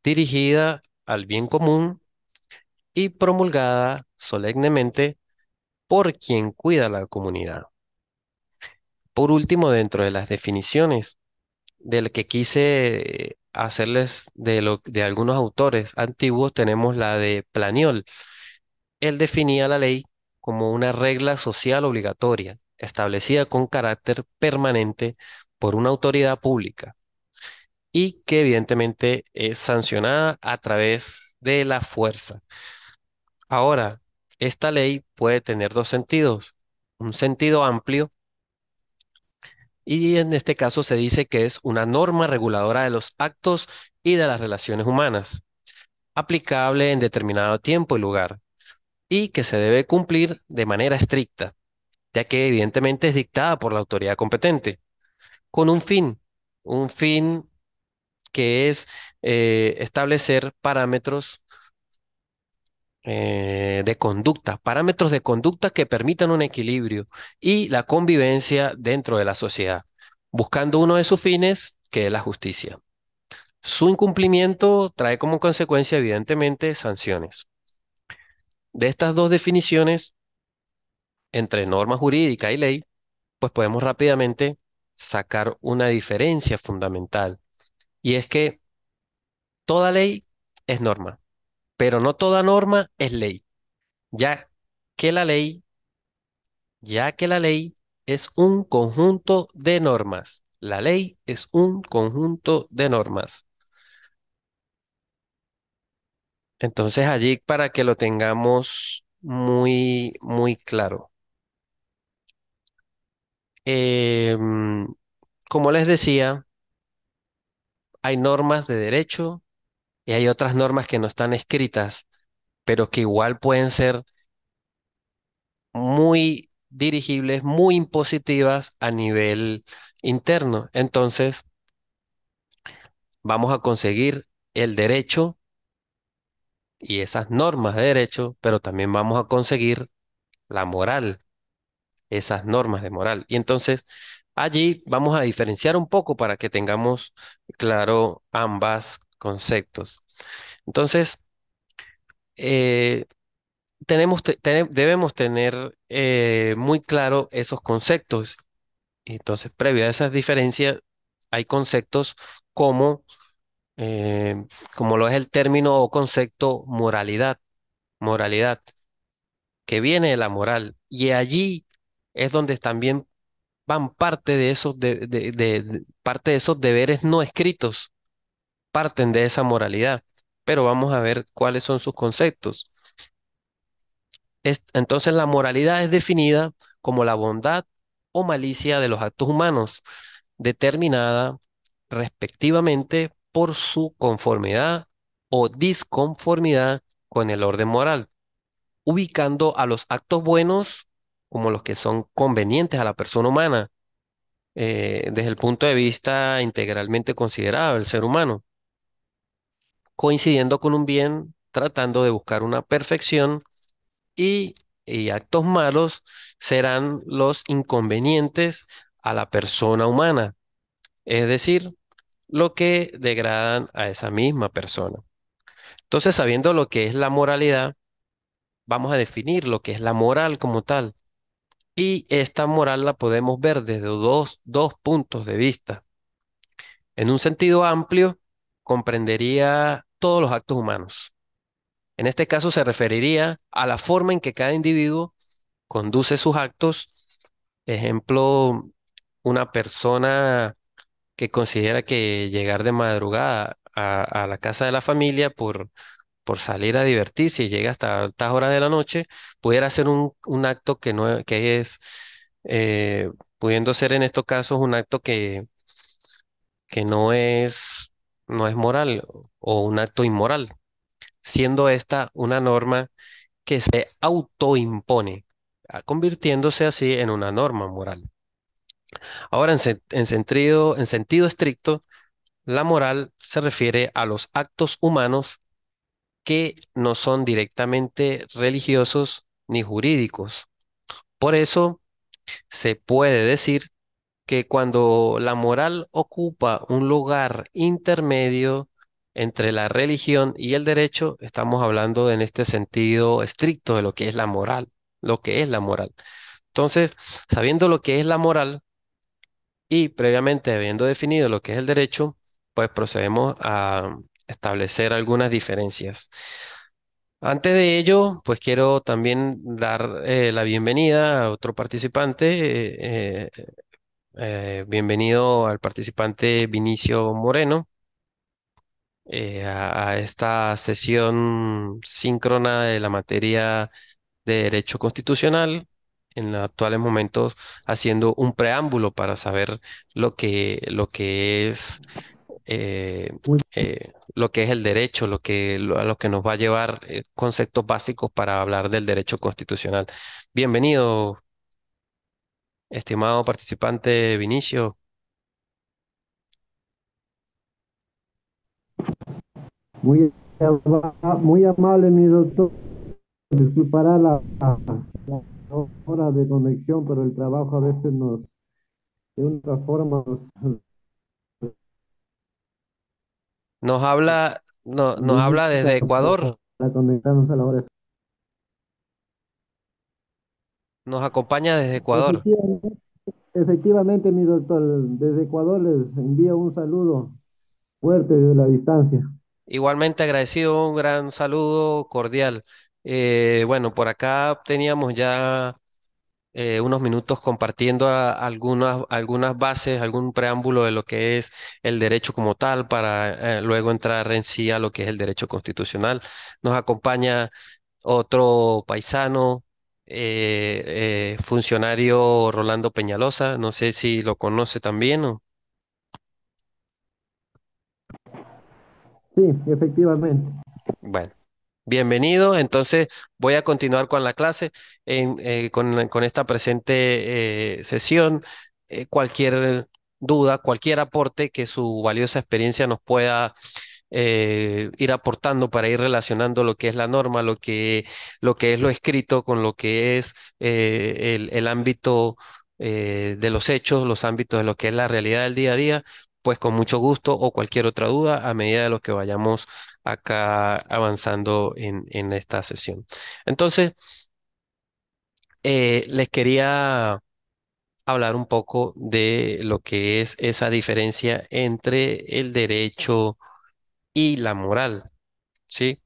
dirigida al bien común y promulgada solemnemente por quien cuida la comunidad. Por último, dentro de las definiciones, del que quise hacerles de, de algunos autores antiguos, tenemos la de Planiol. Él definía la ley como una regla social obligatoria, establecida con carácter permanente por una autoridad pública y que evidentemente es sancionada a través de la fuerza. Ahora, esta ley puede tener dos sentidos, un sentido amplio y en este caso se dice que es una norma reguladora de los actos y de las relaciones humanas, aplicable en determinado tiempo y lugar, y que se debe cumplir de manera estricta, ya que evidentemente es dictada por la autoridad competente, con un fin, un fin que es eh, establecer parámetros eh, de conducta, parámetros de conducta que permitan un equilibrio y la convivencia dentro de la sociedad, buscando uno de sus fines, que es la justicia. Su incumplimiento trae como consecuencia, evidentemente, sanciones. De estas dos definiciones, entre norma jurídica y ley, pues podemos rápidamente sacar una diferencia fundamental. Y es que toda ley es norma. Pero no toda norma es ley, ya que la ley, ya que la ley es un conjunto de normas. La ley es un conjunto de normas. Entonces allí para que lo tengamos muy, muy claro. Em, como les decía, hay normas de derecho, y hay otras normas que no están escritas, pero que igual pueden ser muy dirigibles, muy impositivas a nivel interno. Entonces, vamos a conseguir el derecho y esas normas de derecho, pero también vamos a conseguir la moral, esas normas de moral. Y entonces, allí vamos a diferenciar un poco para que tengamos claro ambas conceptos. Entonces, eh, tenemos, debemos tener eh, muy claro esos conceptos. Entonces, previo a esas diferencias, hay conceptos como, eh, como lo es el término o concepto moralidad, moralidad, que viene de la moral. Y allí es donde también van parte de esos, de, parte de esos deberes no escritos parten de esa moralidad, pero vamos a ver cuáles son sus conceptos. Entonces la moralidad es definida como la bondad o malicia de los actos humanos, determinada respectivamente por su conformidad o disconformidad con el orden moral, ubicando a los actos buenos como los que son convenientes a la persona humana, eh, desde el punto de vista integralmente considerado del ser humano, coincidiendo con un bien, tratando de buscar una perfección y, actos malos serán los inconvenientes a la persona humana, es decir, lo que degradan a esa misma persona. Entonces, sabiendo lo que es la moralidad, vamos a definir lo que es la moral como tal. Y esta moral la podemos ver desde dos, dos puntos de vista. En un sentido amplio, comprendería todos los actos humanos. En este caso se referiría a la forma en que cada individuo conduce sus actos. Ejemplo, una persona que considera que llegar de madrugada a, la casa de la familia por, por salir a divertirse y llega hasta altas horas de la noche, pudiera ser un, un acto que, no, que es, eh, pudiendo ser en estos casos un acto que, que no es no es moral o un acto inmoral, siendo esta una norma que se autoimpone, ah, convirtiéndose así en una norma moral. Ahora, en, sentido, en sentido estricto, la moral se refiere a los actos humanos que no son directamente religiosos ni jurídicos. Por eso, se puede decir que cuando la moral ocupa un lugar intermedio entre la religión y el derecho, estamos hablando en este sentido estricto de lo que es la moral, lo que es la moral. Entonces, sabiendo lo que es la moral y previamente habiendo definido lo que es el derecho, pues procedemos a establecer algunas diferencias. Antes de ello, pues quiero también dar eh, la bienvenida a otro participante, eh, eh, eh, bienvenido al participante Vinicio Moreno eh, a, esta sesión síncrona de la materia de Derecho Constitucional, en los actuales momentos haciendo un preámbulo para saber lo que, lo que es eh, lo que es el derecho, lo que, a lo que nos va a llevar conceptos básicos para hablar del derecho constitucional. Bienvenido, Estimado participante Vinicio, Muy, amable, mi doctor. Disculpará la, hora de conexión, pero el trabajo a veces nos, de una forma, nos... habla, no, nos habla desde Ecuador. La conectamos a la hora. Nos acompaña desde Ecuador. Efectivamente, mi doctor, desde Ecuador les envío un saludo fuerte desde la distancia. Igualmente agradecido, un gran saludo cordial. Eh, bueno, por acá teníamos ya eh, unos minutos compartiendo algunas, algunas bases, algún preámbulo de lo que es el derecho como tal para eh, luego entrar en sí a lo que es el derecho constitucional. Nos acompaña otro paisano, eh, eh, funcionario Rolando Peñalosa, no sé si lo conoce también Sí, efectivamente. Bueno, bienvenido. Entonces voy a continuar con la clase, eh, con, con, esta presente sesión. cualquier duda, cualquier aporte que su valiosa experiencia nos pueda eh, ir aportando para ir relacionando lo que es la norma, lo que, lo que es lo escrito con lo que es eh, el, ámbito eh, de los hechos, los ámbitos de lo que es la realidad del día a día, pues con mucho gusto o cualquier otra duda a medida de lo que vayamos acá avanzando en, en esta sesión. Entonces, les quería hablar un poco de lo que es esa diferencia entre el derecho y la moral, ¿sí?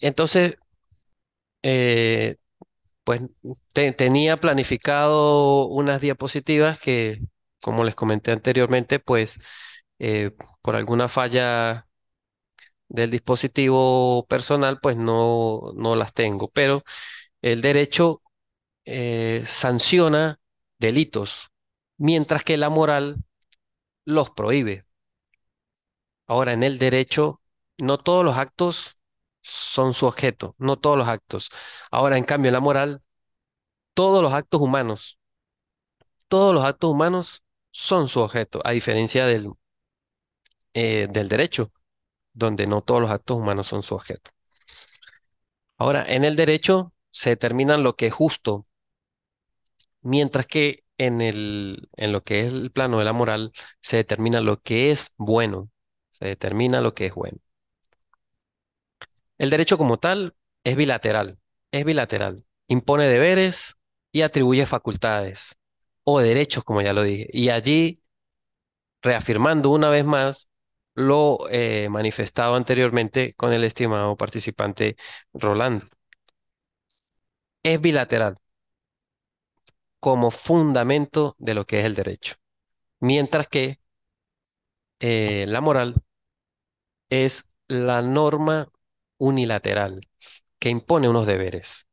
Entonces, eh, pues tenía planificado unas diapositivas que, como les comenté anteriormente, pues eh, por alguna falla del dispositivo personal, pues no, no las tengo. Pero el derecho eh, sanciona delitos, mientras que la moral los prohíbe. Ahora, en el derecho, no todos los actos son su objeto, no todos los actos. Ahora, en cambio, en la moral, todos los actos humanos, todos los actos humanos son su objeto, a diferencia del, eh, del derecho, donde no todos los actos humanos son su objeto. Ahora, en el derecho se determina lo que es justo, mientras que en, el, en lo que es el plano de la moral se determina lo que es bueno. Se determina lo que es bueno. El derecho como tal es bilateral, es bilateral. Impone deberes y atribuye facultades o derechos, como ya lo dije. Y allí, reafirmando una vez más lo eh, manifestado anteriormente con el estimado participante Rolando. Es bilateral como fundamento de lo que es el derecho, mientras que eh, la moral es la norma unilateral que impone unos deberes.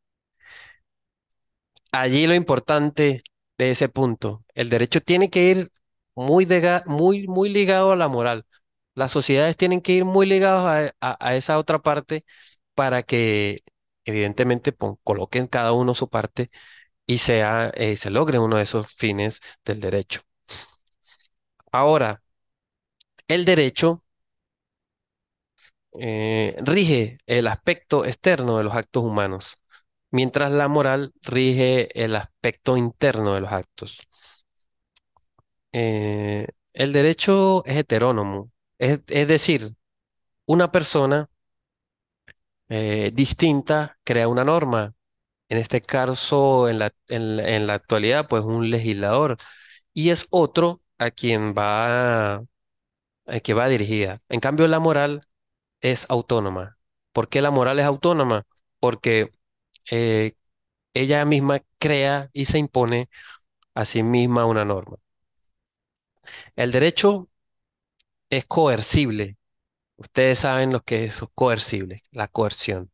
Allí lo importante de ese punto, el derecho tiene que ir muy, muy, muy ligado a la moral. Las sociedades tienen que ir muy ligadas a, esa otra parte para que evidentemente coloquen cada uno su parte y sea, eh, se logre uno de esos fines del derecho. Ahora, el derecho eh, rige el aspecto externo de los actos humanos, mientras la moral rige el aspecto interno de los actos. Eh, el derecho es heterónomo, es, decir, una persona eh, distinta crea una norma. En este caso, en la, en, la actualidad, pues un legislador. Y es otro a quien va, que va dirigida. En cambio, la moral es autónoma. ¿Por qué la moral es autónoma? Porque eh, ella misma crea y se impone a sí misma una norma. El derecho es coercible. Ustedes saben lo que es coercible, la coerción.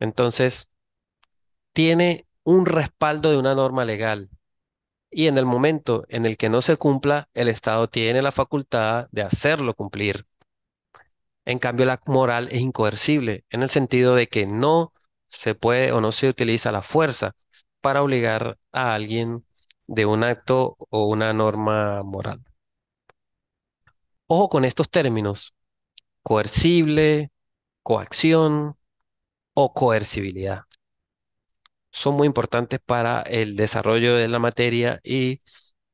Entonces, tiene un respaldo de una norma legal. Y en el momento en el que no se cumpla, el Estado tiene la facultad de hacerlo cumplir. En cambio, la moral es incoercible, en el sentido de que no se puede o no se utiliza la fuerza para obligar a alguien de un acto o una norma moral. Ojo con estos términos, coercible, coacción o coercibilidad. Son muy importantes para el desarrollo de la materia y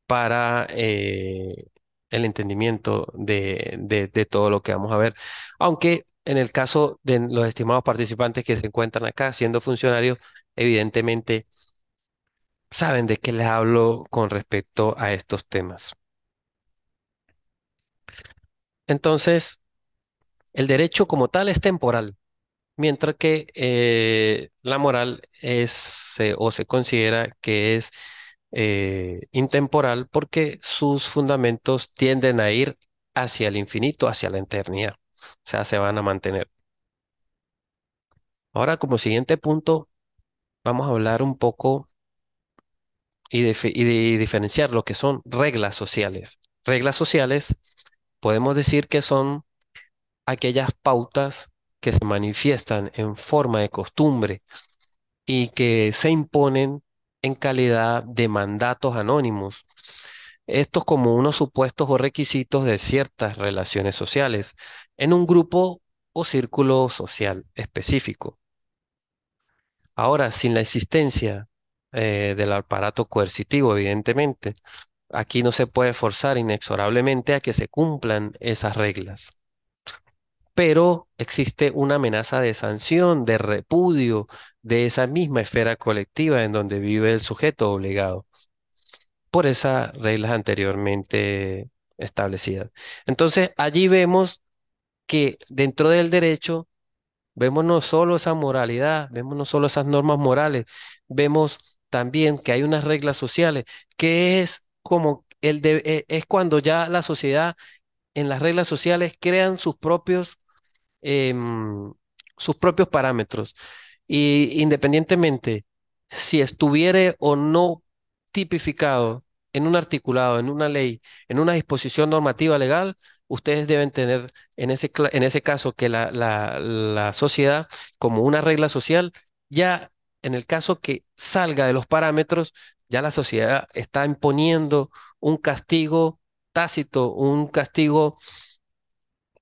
para eh, el entendimiento de, todo lo que vamos a ver. Aunque en el caso de los estimados participantes que se encuentran acá siendo funcionarios, evidentemente saben de qué les hablo con respecto a estos temas. Entonces, el derecho como tal es temporal, mientras que eh, la moral es o se considera que es eh, intemporal porque sus fundamentos tienden a ir hacia el infinito, hacia la eternidad. O sea, se van a mantener. Ahora, como siguiente punto, vamos a hablar un poco y, y diferenciar lo que son reglas sociales. Reglas sociales, podemos decir que son aquellas pautas que se manifiestan en forma de costumbre y que se imponen en calidad de mandatos anónimos, estos como unos supuestos o requisitos de ciertas relaciones sociales en un grupo o círculo social específico. Ahora, sin la existencia eh, del aparato coercitivo, evidentemente, aquí no se puede forzar inexorablemente a que se cumplan esas reglas pero existe una amenaza de sanción, de repudio de esa misma esfera colectiva en donde vive el sujeto obligado por esas reglas anteriormente establecidas. Entonces, allí vemos que dentro del derecho vemos no solo esa moralidad, vemos no solo esas normas morales, vemos también que hay unas reglas sociales, que es como el e, es cuando ya la sociedad en las reglas sociales crean sus propios Em, sus propios parámetros. Y independientemente si estuviere o no tipificado en un articulado, en una ley, en una disposición normativa legal, ustedes deben tener en ese, en ese caso que la, la, la sociedad, como una regla social, ya en el caso que salga de los parámetros, ya la sociedad está imponiendo un castigo tácito, un castigo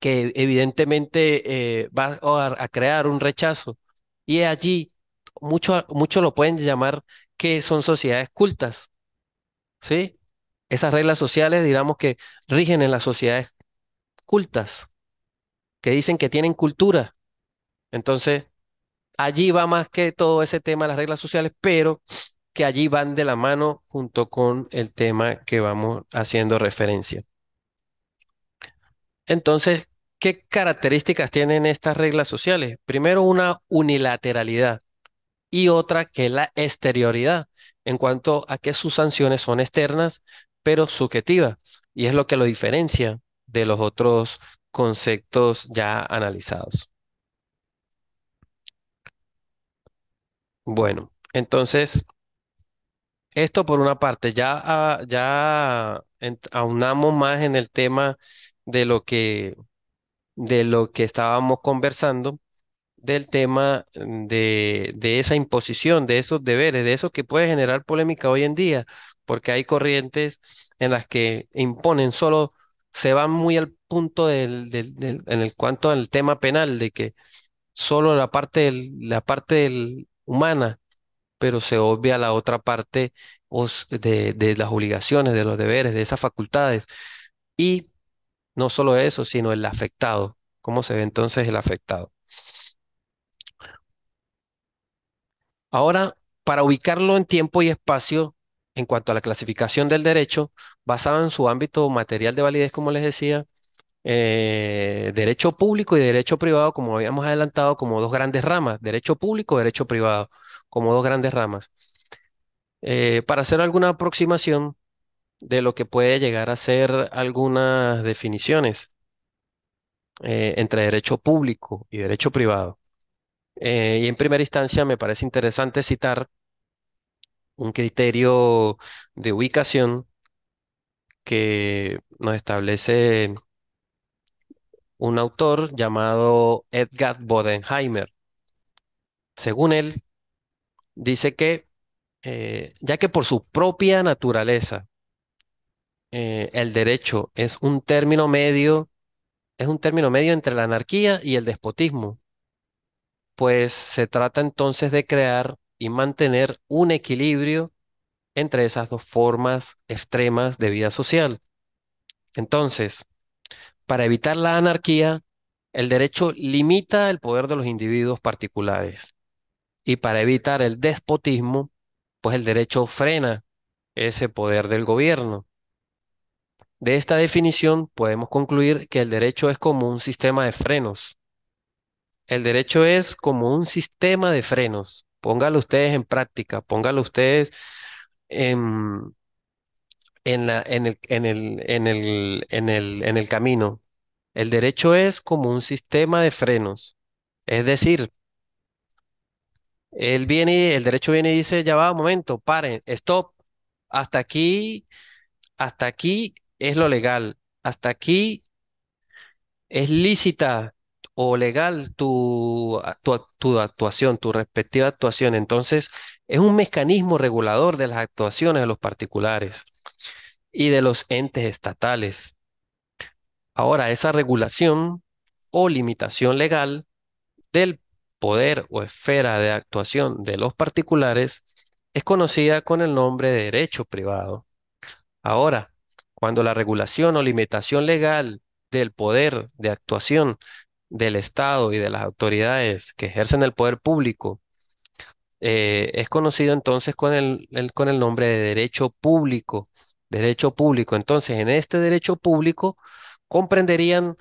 que evidentemente eh, va a, crear un rechazo. Y allí muchos mucho lo pueden llamar que son sociedades cultas. ¿Sí? Esas reglas sociales, digamos, que rigen en las sociedades cultas, que dicen que tienen cultura. Entonces, allí va más que todo ese tema de las reglas sociales, pero que allí van de la mano junto con el tema que vamos haciendo referencia. Entonces, ¿qué características tienen estas reglas sociales? Primero, una unilateralidad y otra que es la exterioridad, en cuanto a que sus sanciones son externas, pero subjetivas, y es lo que lo diferencia de los otros conceptos ya analizados. Bueno, entonces, esto por una parte, ya, ah, ya aunamos más en el tema de lo que, de lo que estábamos conversando, del tema de, de esa imposición, de esos deberes, de eso que puede generar polémica hoy en día, porque hay corrientes en las que imponen solo, se va muy al punto del, en el cuanto al tema penal, de que solo la parte, la parte humana, pero se obvia la otra parte de, de las obligaciones, de los deberes, de esas facultades. Y no solo eso, sino el afectado. ¿Cómo se ve entonces el afectado? Ahora, para ubicarlo en tiempo y espacio, en cuanto a la clasificación del derecho, basado en su ámbito material de validez, como les decía, eh, derecho público y derecho privado, como habíamos adelantado, como dos grandes ramas, derecho público, derecho privado, como dos grandes ramas. Eh, para hacer alguna aproximación, de lo que puede llegar a ser algunas definiciones eh, entre derecho público y derecho privado. Eh, y en primera instancia me parece interesante citar un criterio de ubicación que nos establece un autor llamado Edgar Bodenheimer. Según él, dice que, eh, ya que por su propia naturaleza eh, el derecho es un término medio, es un término medio entre la anarquía y el despotismo, pues se trata entonces de crear y mantener un equilibrio entre esas dos formas extremas de vida social. Entonces, para evitar la anarquía, el derecho limita el poder de los individuos particulares. Y para evitar el despotismo, pues el derecho frena ese poder del gobierno. De esta definición podemos concluir que el derecho es como un sistema de frenos. El derecho es como un sistema de frenos. Póngalo ustedes en práctica, póngalo ustedes en, en, el, en, el, en, el, en, el, en el camino. El derecho es como un sistema de frenos. Es decir, él viene el derecho viene y dice, ya va, un momento, paren, stop, hasta aquí, hasta aquí es lo legal. Hasta aquí es lícita o legal tu, tu, tu, actuación, tu respectiva actuación. Entonces, es un mecanismo regulador de las actuaciones de los particulares y de los entes estatales. Ahora, esa regulación o limitación legal del poder o esfera de actuación de los particulares es conocida con el nombre de derecho privado. Ahora, cuando la regulación o limitación legal del poder de actuación del Estado y de las autoridades que ejercen el poder público eh, es conocido entonces con el, con el nombre de derecho público. Derecho público. Entonces, en este derecho público comprenderían,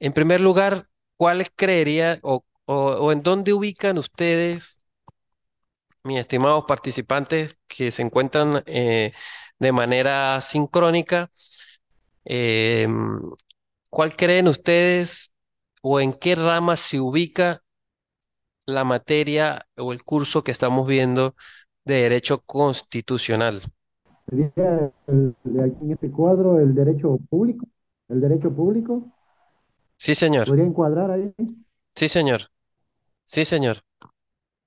en primer lugar, cuál creería o, en dónde ubican ustedes, mis estimados participantes que se encuentran eh, de manera sincrónica. Eh, ¿Cuál creen ustedes o en qué rama se ubica la materia o el curso que estamos viendo de Derecho Constitucional? en este cuadro el derecho público, el derecho público. Sí, señor. ¿Podría encuadrar ahí? Sí, señor. Sí, señor.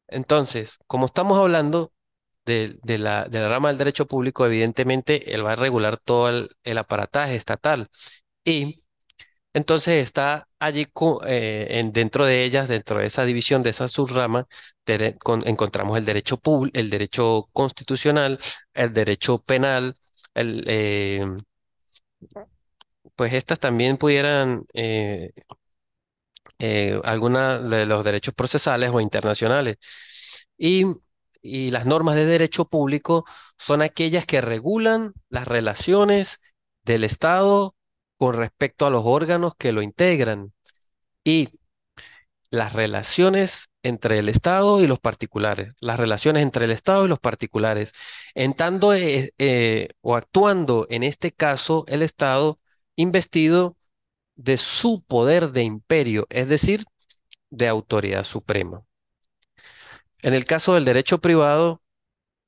Entonces, como estamos hablando de, la, de la rama del derecho público, evidentemente él va a regular todo el, aparataje estatal. Y entonces está allí eh, dentro de ellas, dentro de esa división, de esa subrama, encontramos el derecho, el derecho constitucional, el derecho penal, el, eh, pues estas también pudieran, eh, eh algunos de los derechos procesales o internacionales. Y y las normas de derecho público son aquellas que regulan las relaciones del Estado con respecto a los órganos que lo integran y las relaciones entre el Estado y los particulares, las relaciones entre el Estado y los particulares, entando eh, eh, o actuando en este caso el Estado investido de su poder de imperio, es decir, de autoridad suprema. En el caso del derecho privado,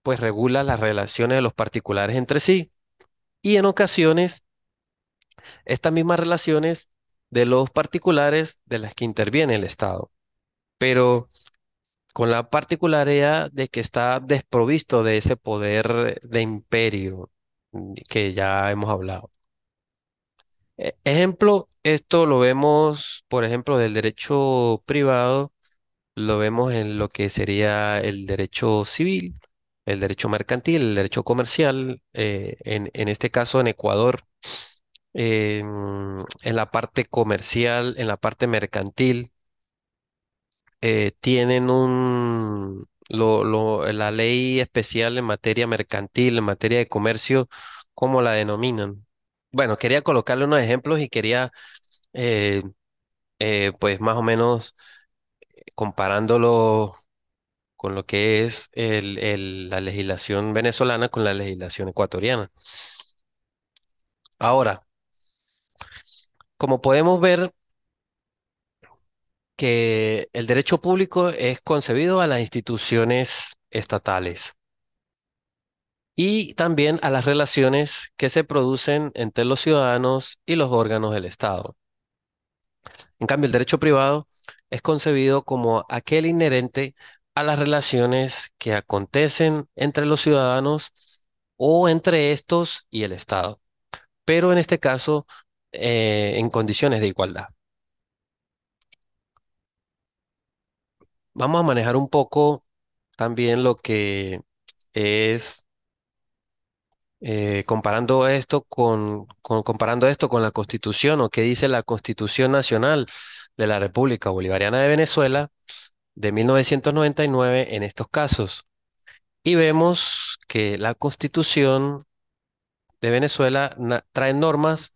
pues regula las relaciones de los particulares entre sí y en ocasiones estas mismas relaciones de los particulares de las que interviene el Estado, pero con la particularidad de que está desprovisto de ese poder de imperio mm, que ya hemos hablado. E-, ejemplo, esto lo vemos, por ejemplo, del derecho privado lo vemos en lo que sería el derecho civil, el derecho mercantil, el derecho comercial, eh, en, en, este caso en Ecuador, em, en la parte comercial, en la parte mercantil, eh, tienen un, lo, la ley especial en materia mercantil, en materia de comercio, ¿cómo la denominan? Bueno, quería colocarle unos ejemplos y quería, eh, pues más o menos comparándolo con lo que es la legislación venezolana con la legislación ecuatoriana. Ahora, como podemos ver, que el derecho público es concebido a las instituciones estatales y también a las relaciones que se producen entre los ciudadanos y los órganos del Estado. En cambio, el derecho privado es concebido como aquel inherente a las relaciones que acontecen entre los ciudadanos o entre estos y el Estado, pero en este caso eh, en condiciones de igualdad. Vamos a manejar un poco también lo que es eh, comparando esto con, comparando esto con la Constitución o qué dice la Constitución Nacional de la República Bolivariana de Venezuela de 1999 en estos casos. Y vemos que la constitución de Venezuela trae normas,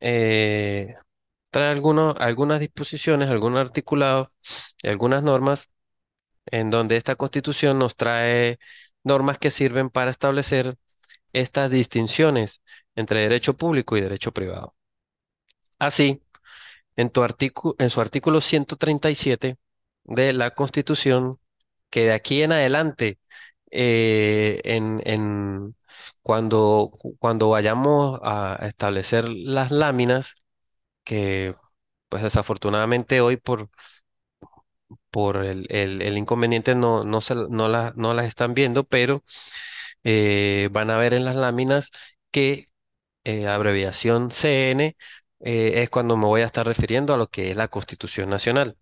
eh, trae algunas disposiciones, algún articulado algunas normas, en donde esta constitución nos trae normas que sirven para establecer estas distinciones entre derecho público y derecho privado. Así, en, tu en su artículo 137 de la Constitución que de aquí en adelante, eh, en, en, cuando, cuando vayamos a establecer las láminas, que pues desafortunadamente hoy por, por el, el, inconveniente no, no, se, no, no las están viendo, pero eh, van a ver en las láminas que eh, abreviación CN eh, es cuando me voy a estar refiriendo a lo que es la Constitución Nacional.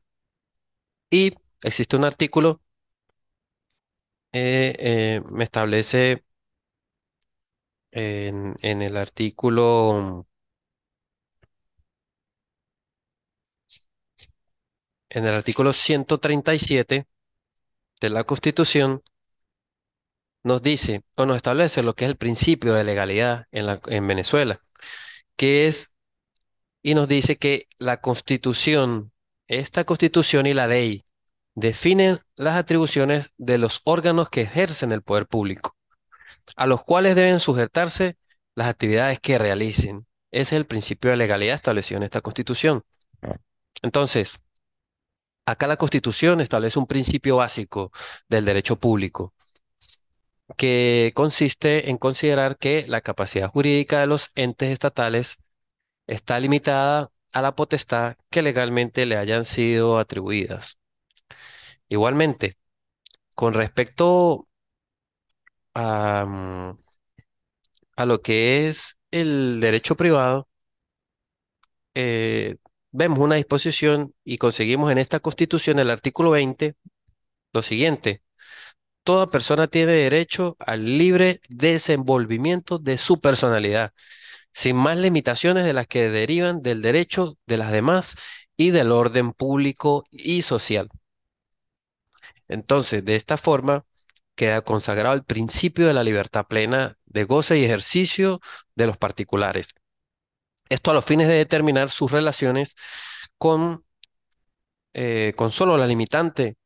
Y existe un artículo eh, eh, me establece en, en, el artículo en el artículo 137 de la Constitución nos dice o nos establece lo que es el principio de legalidad en, la, en Venezuela, que es y nos dice que la constitución, esta constitución y la ley definen las atribuciones de los órganos que ejercen el poder público, a los cuales deben sujetarse las actividades que realicen. Ese es el principio de legalidad establecido en esta constitución. Entonces, acá la constitución establece un principio básico del derecho público que consiste en considerar que la capacidad jurídica de los entes estatales está limitada a la potestad que legalmente le hayan sido atribuidas. Igualmente, con respecto a, mm, lo que es el derecho privado, eh, vemos una disposición y conseguimos en esta Constitución el artículo 20 lo siguiente. Toda persona tiene derecho al libre desenvolvimiento de su personalidad sin más limitaciones de las que derivan del derecho de las demás y del orden público y social. Entonces, de esta forma, queda consagrado el principio de la libertad plena de goce y ejercicio de los particulares. Esto a los fines de determinar sus relaciones con, eh, con solo la limitante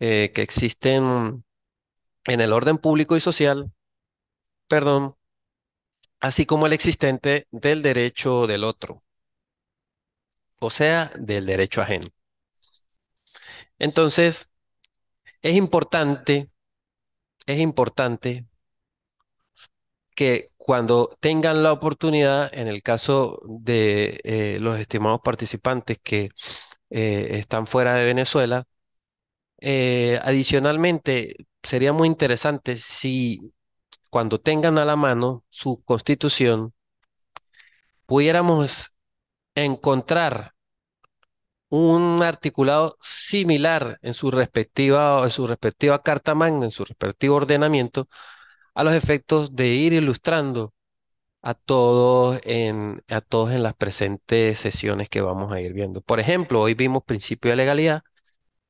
eh, que existen en el orden público y social, perdón, así como el existente del derecho del otro, o sea, del derecho ajeno. Entonces, es importante, es importante que cuando tengan la oportunidad, en el caso de eh, los estimados participantes que eh, están fuera de Venezuela, eh, adicionalmente, sería muy interesante si cuando tengan a la mano su constitución, pudiéramos encontrar un articulado similar en su respectiva, en su respectiva carta magna, en su respectivo ordenamiento, a los efectos de ir ilustrando a todos en, a todos en las presentes sesiones que vamos a ir viendo. Por ejemplo, hoy vimos principio de legalidad,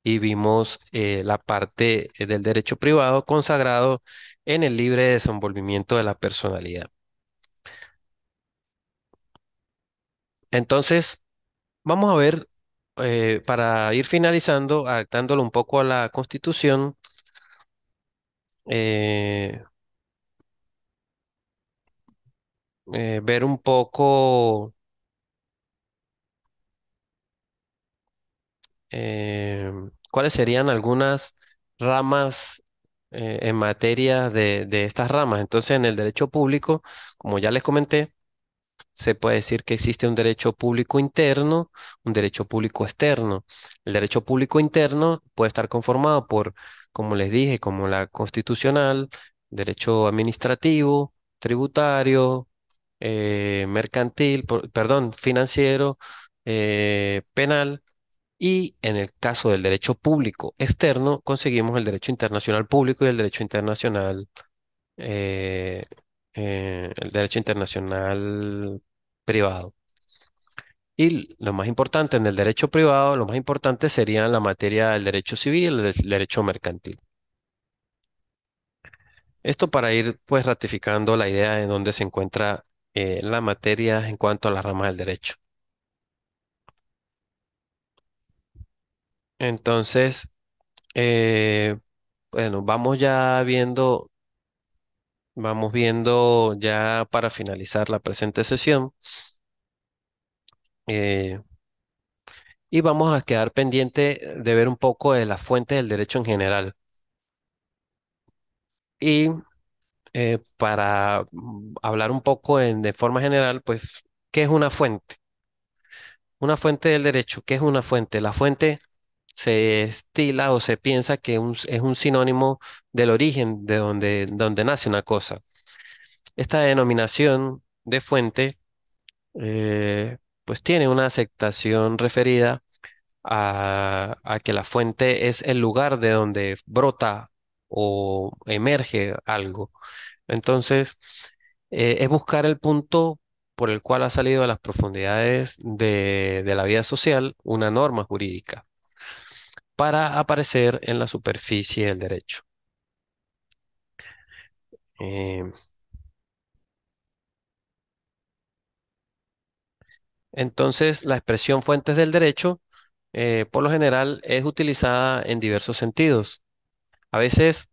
y vimos eh, la parte eh, del derecho privado consagrado en el libre desenvolvimiento de la personalidad. Entonces, vamos a ver, eh, para ir finalizando, adaptándolo un poco a la Constitución, ver un poco Eh, ¿cuáles serían algunas ramas eh, en materia de, estas ramas? Entonces, en el derecho público, como ya les comenté, se puede decir que existe un derecho público interno, un derecho público externo. El derecho público interno puede estar conformado por, como les dije, como la constitucional, derecho administrativo, tributario, eh, mercantil, perdón, financiero, penal y en el caso del derecho público externo, conseguimos el derecho internacional público y el derecho internacional, eh, eh, el derecho internacional privado. Y lo más importante en el derecho privado, lo más importante sería la materia del derecho civil, y el derecho mercantil. Esto para ir pues ratificando la idea de dónde se encuentra eh, la materia en cuanto a las ramas del derecho. Entonces, eh, bueno, vamos ya viendo, vamos viendo ya para finalizar la presente sesión. Eh, y vamos a quedar pendiente de ver un poco de las fuentes del derecho en general. Y eh, para hablar un poco en, de forma general, pues, ¿qué es una fuente? Una fuente del derecho, ¿qué es una fuente? La fuente se estila o se piensa que es un sinónimo del origen de donde, donde nace una cosa. Esta denominación de fuente eh, pues tiene una aceptación referida a, que la fuente es el lugar de donde brota o emerge algo. Entonces, eh, es buscar el punto por el cual ha salido a las profundidades de la vida social una norma jurídica para aparecer en la superficie del derecho. Em, entonces, la expresión fuentes del derecho, eh, por lo general, es utilizada en diversos sentidos. A veces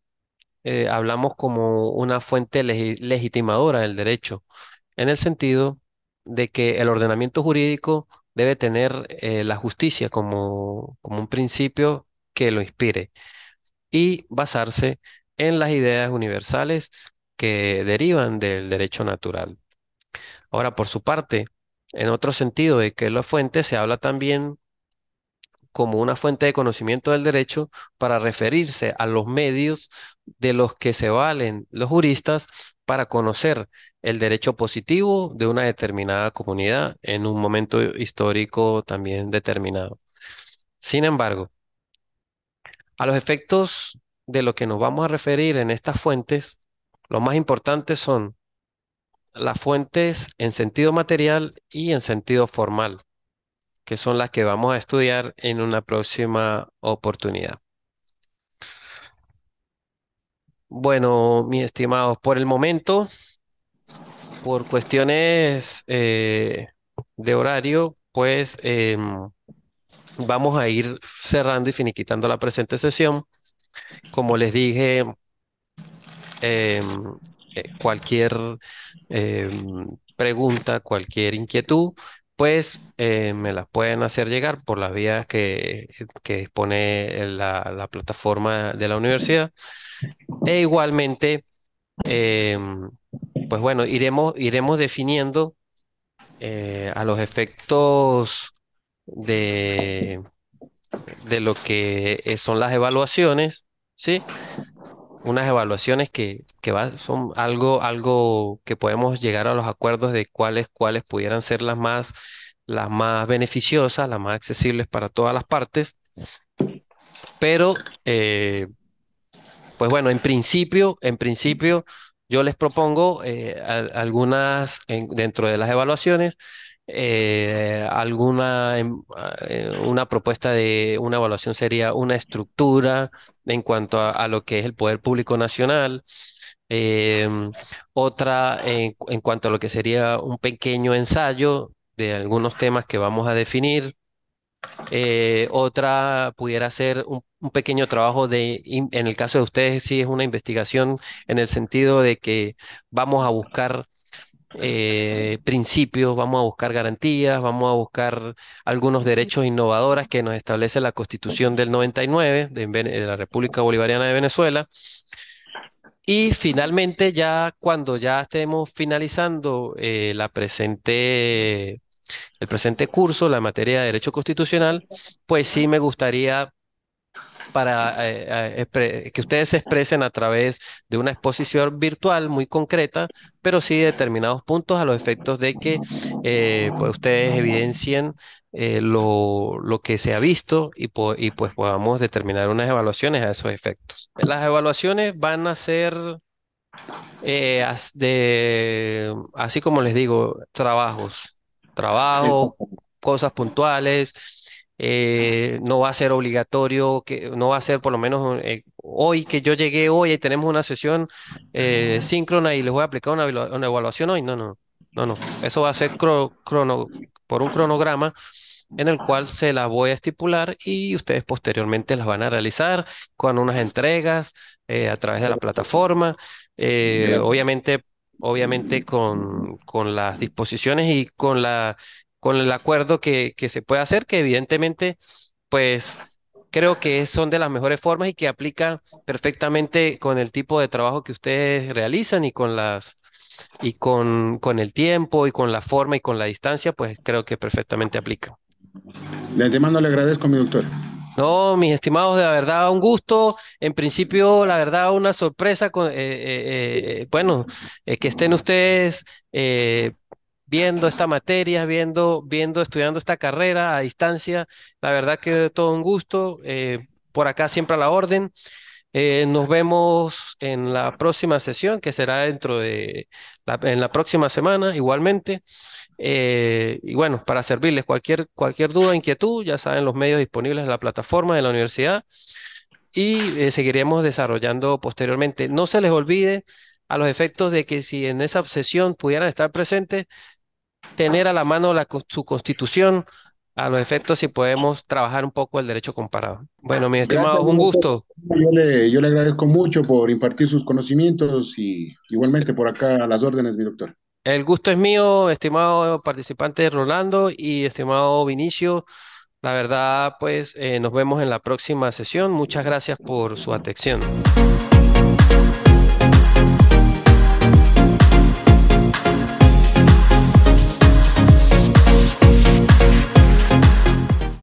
eh, hablamos como una fuente legitimadora del derecho, en el sentido de que el ordenamiento jurídico debe tener eh, la justicia como, como un principio que lo inspire y basarse en las ideas universales que derivan del derecho natural. Ahora, por su parte, en otro sentido de que la fuente se habla también como una fuente de conocimiento del derecho para referirse a los medios de los que se valen los juristas para conocer el derecho positivo de una determinada comunidad en un momento histórico también determinado. Sin embargo, a los efectos de lo que nos vamos a referir en estas fuentes, lo más importante son las fuentes en sentido material y en sentido formal, que son las que vamos a estudiar en una próxima oportunidad. Bueno, mis estimados, por el momento por cuestiones eh, de horario, pues em, vamos a ir cerrando y finiquitando la presente sesión. Como les dije, em, eh, cualquier em, pregunta, cualquier inquietud, pues eh, me las pueden hacer llegar por las vías que, dispone la, plataforma de la universidad. E igualmente, pues bueno, iremos, iremos definiendo eh, a los efectos de, de lo que eh, son las evaluaciones, ¿sí? Unas evaluaciones que, son algo, algo que podemos llegar a los acuerdos de cuáles, cuáles pudieran ser las más, las más beneficiosas, las más accesibles para todas las partes. Pero, eh, pues bueno, en principio, en principio, yo les propongo eh, algunas, dentro de las evaluaciones, eh, alguna eh, una propuesta de una evaluación sería una estructura en cuanto a, lo que es el poder público nacional, otra en, cuanto a lo que sería un pequeño ensayo de algunos temas que vamos a definir, eh, otra pudiera ser un, pequeño trabajo de, en el caso de ustedes, sí es una investigación en el sentido de que vamos a buscar eh, principios, vamos a buscar garantías, vamos a buscar algunos derechos innovadores que nos establece la Constitución del 99 de, la República Bolivariana de Venezuela. Y finalmente, ya cuando ya estemos finalizando eh, la presente el presente curso, la materia de Derecho Constitucional, pues sí me gustaría para eh, eh, que ustedes se expresen a través de una exposición virtual muy concreta, pero sí determinados puntos a los efectos de que eh, pues ustedes evidencien lo, que se ha visto y, y, pues podamos determinar unas evaluaciones a esos efectos. Las evaluaciones van a ser... de, así como les digo, trabajos trabajo, cosas puntuales. Eh, no va a ser obligatorio, que no va a ser por lo menos eh, hoy que yo llegué hoy y tenemos una sesión eh, síncrona y les voy a aplicar una, evaluación hoy. No, no, no, no. Eso va a ser por un cronograma en el cual se la voy a estipular y ustedes posteriormente las van a realizar con unas entregas a través de la plataforma. obviamente obviamente con, con, las disposiciones y con, la, con el acuerdo que, se puede hacer, que evidentemente, pues creo que son de las mejores formas y que aplica perfectamente con el tipo de trabajo que ustedes realizan y con las y con, con el tiempo y con la forma y con la distancia, pues creo que perfectamente aplica. De antemano le agradezco, mi doctor. No, mis estimados, de la verdad, un gusto. En principio, la verdad, una sorpresa. Con, eh, eh, eh, bueno, que estén ustedes viendo esta materia, viendo, viendo, estudiando esta carrera a distancia. La verdad que todo un gusto. por acá siempre a la orden. Eh, nos vemos en la próxima sesión, que será dentro de la, en la próxima semana, igualmente. Eh, y bueno, para servirles cualquier, cualquier duda, inquietud, ya saben los medios disponibles de la plataforma de la universidad y eh, seguiremos desarrollando posteriormente. No se les olvide a los efectos de que si en esa sesión pudieran estar presentes, tener a la mano su constitución, a los efectos si podemos trabajar un poco el derecho comparado. Bueno, mi estimado, un gusto. Yo le, agradezco mucho por impartir sus conocimientos y igualmente por acá a las órdenes, mi doctor. El gusto es mío, estimado participante Rolando y estimado Vinicio. La verdad, pues eh, nos vemos en la próxima sesión. Muchas gracias por su atención.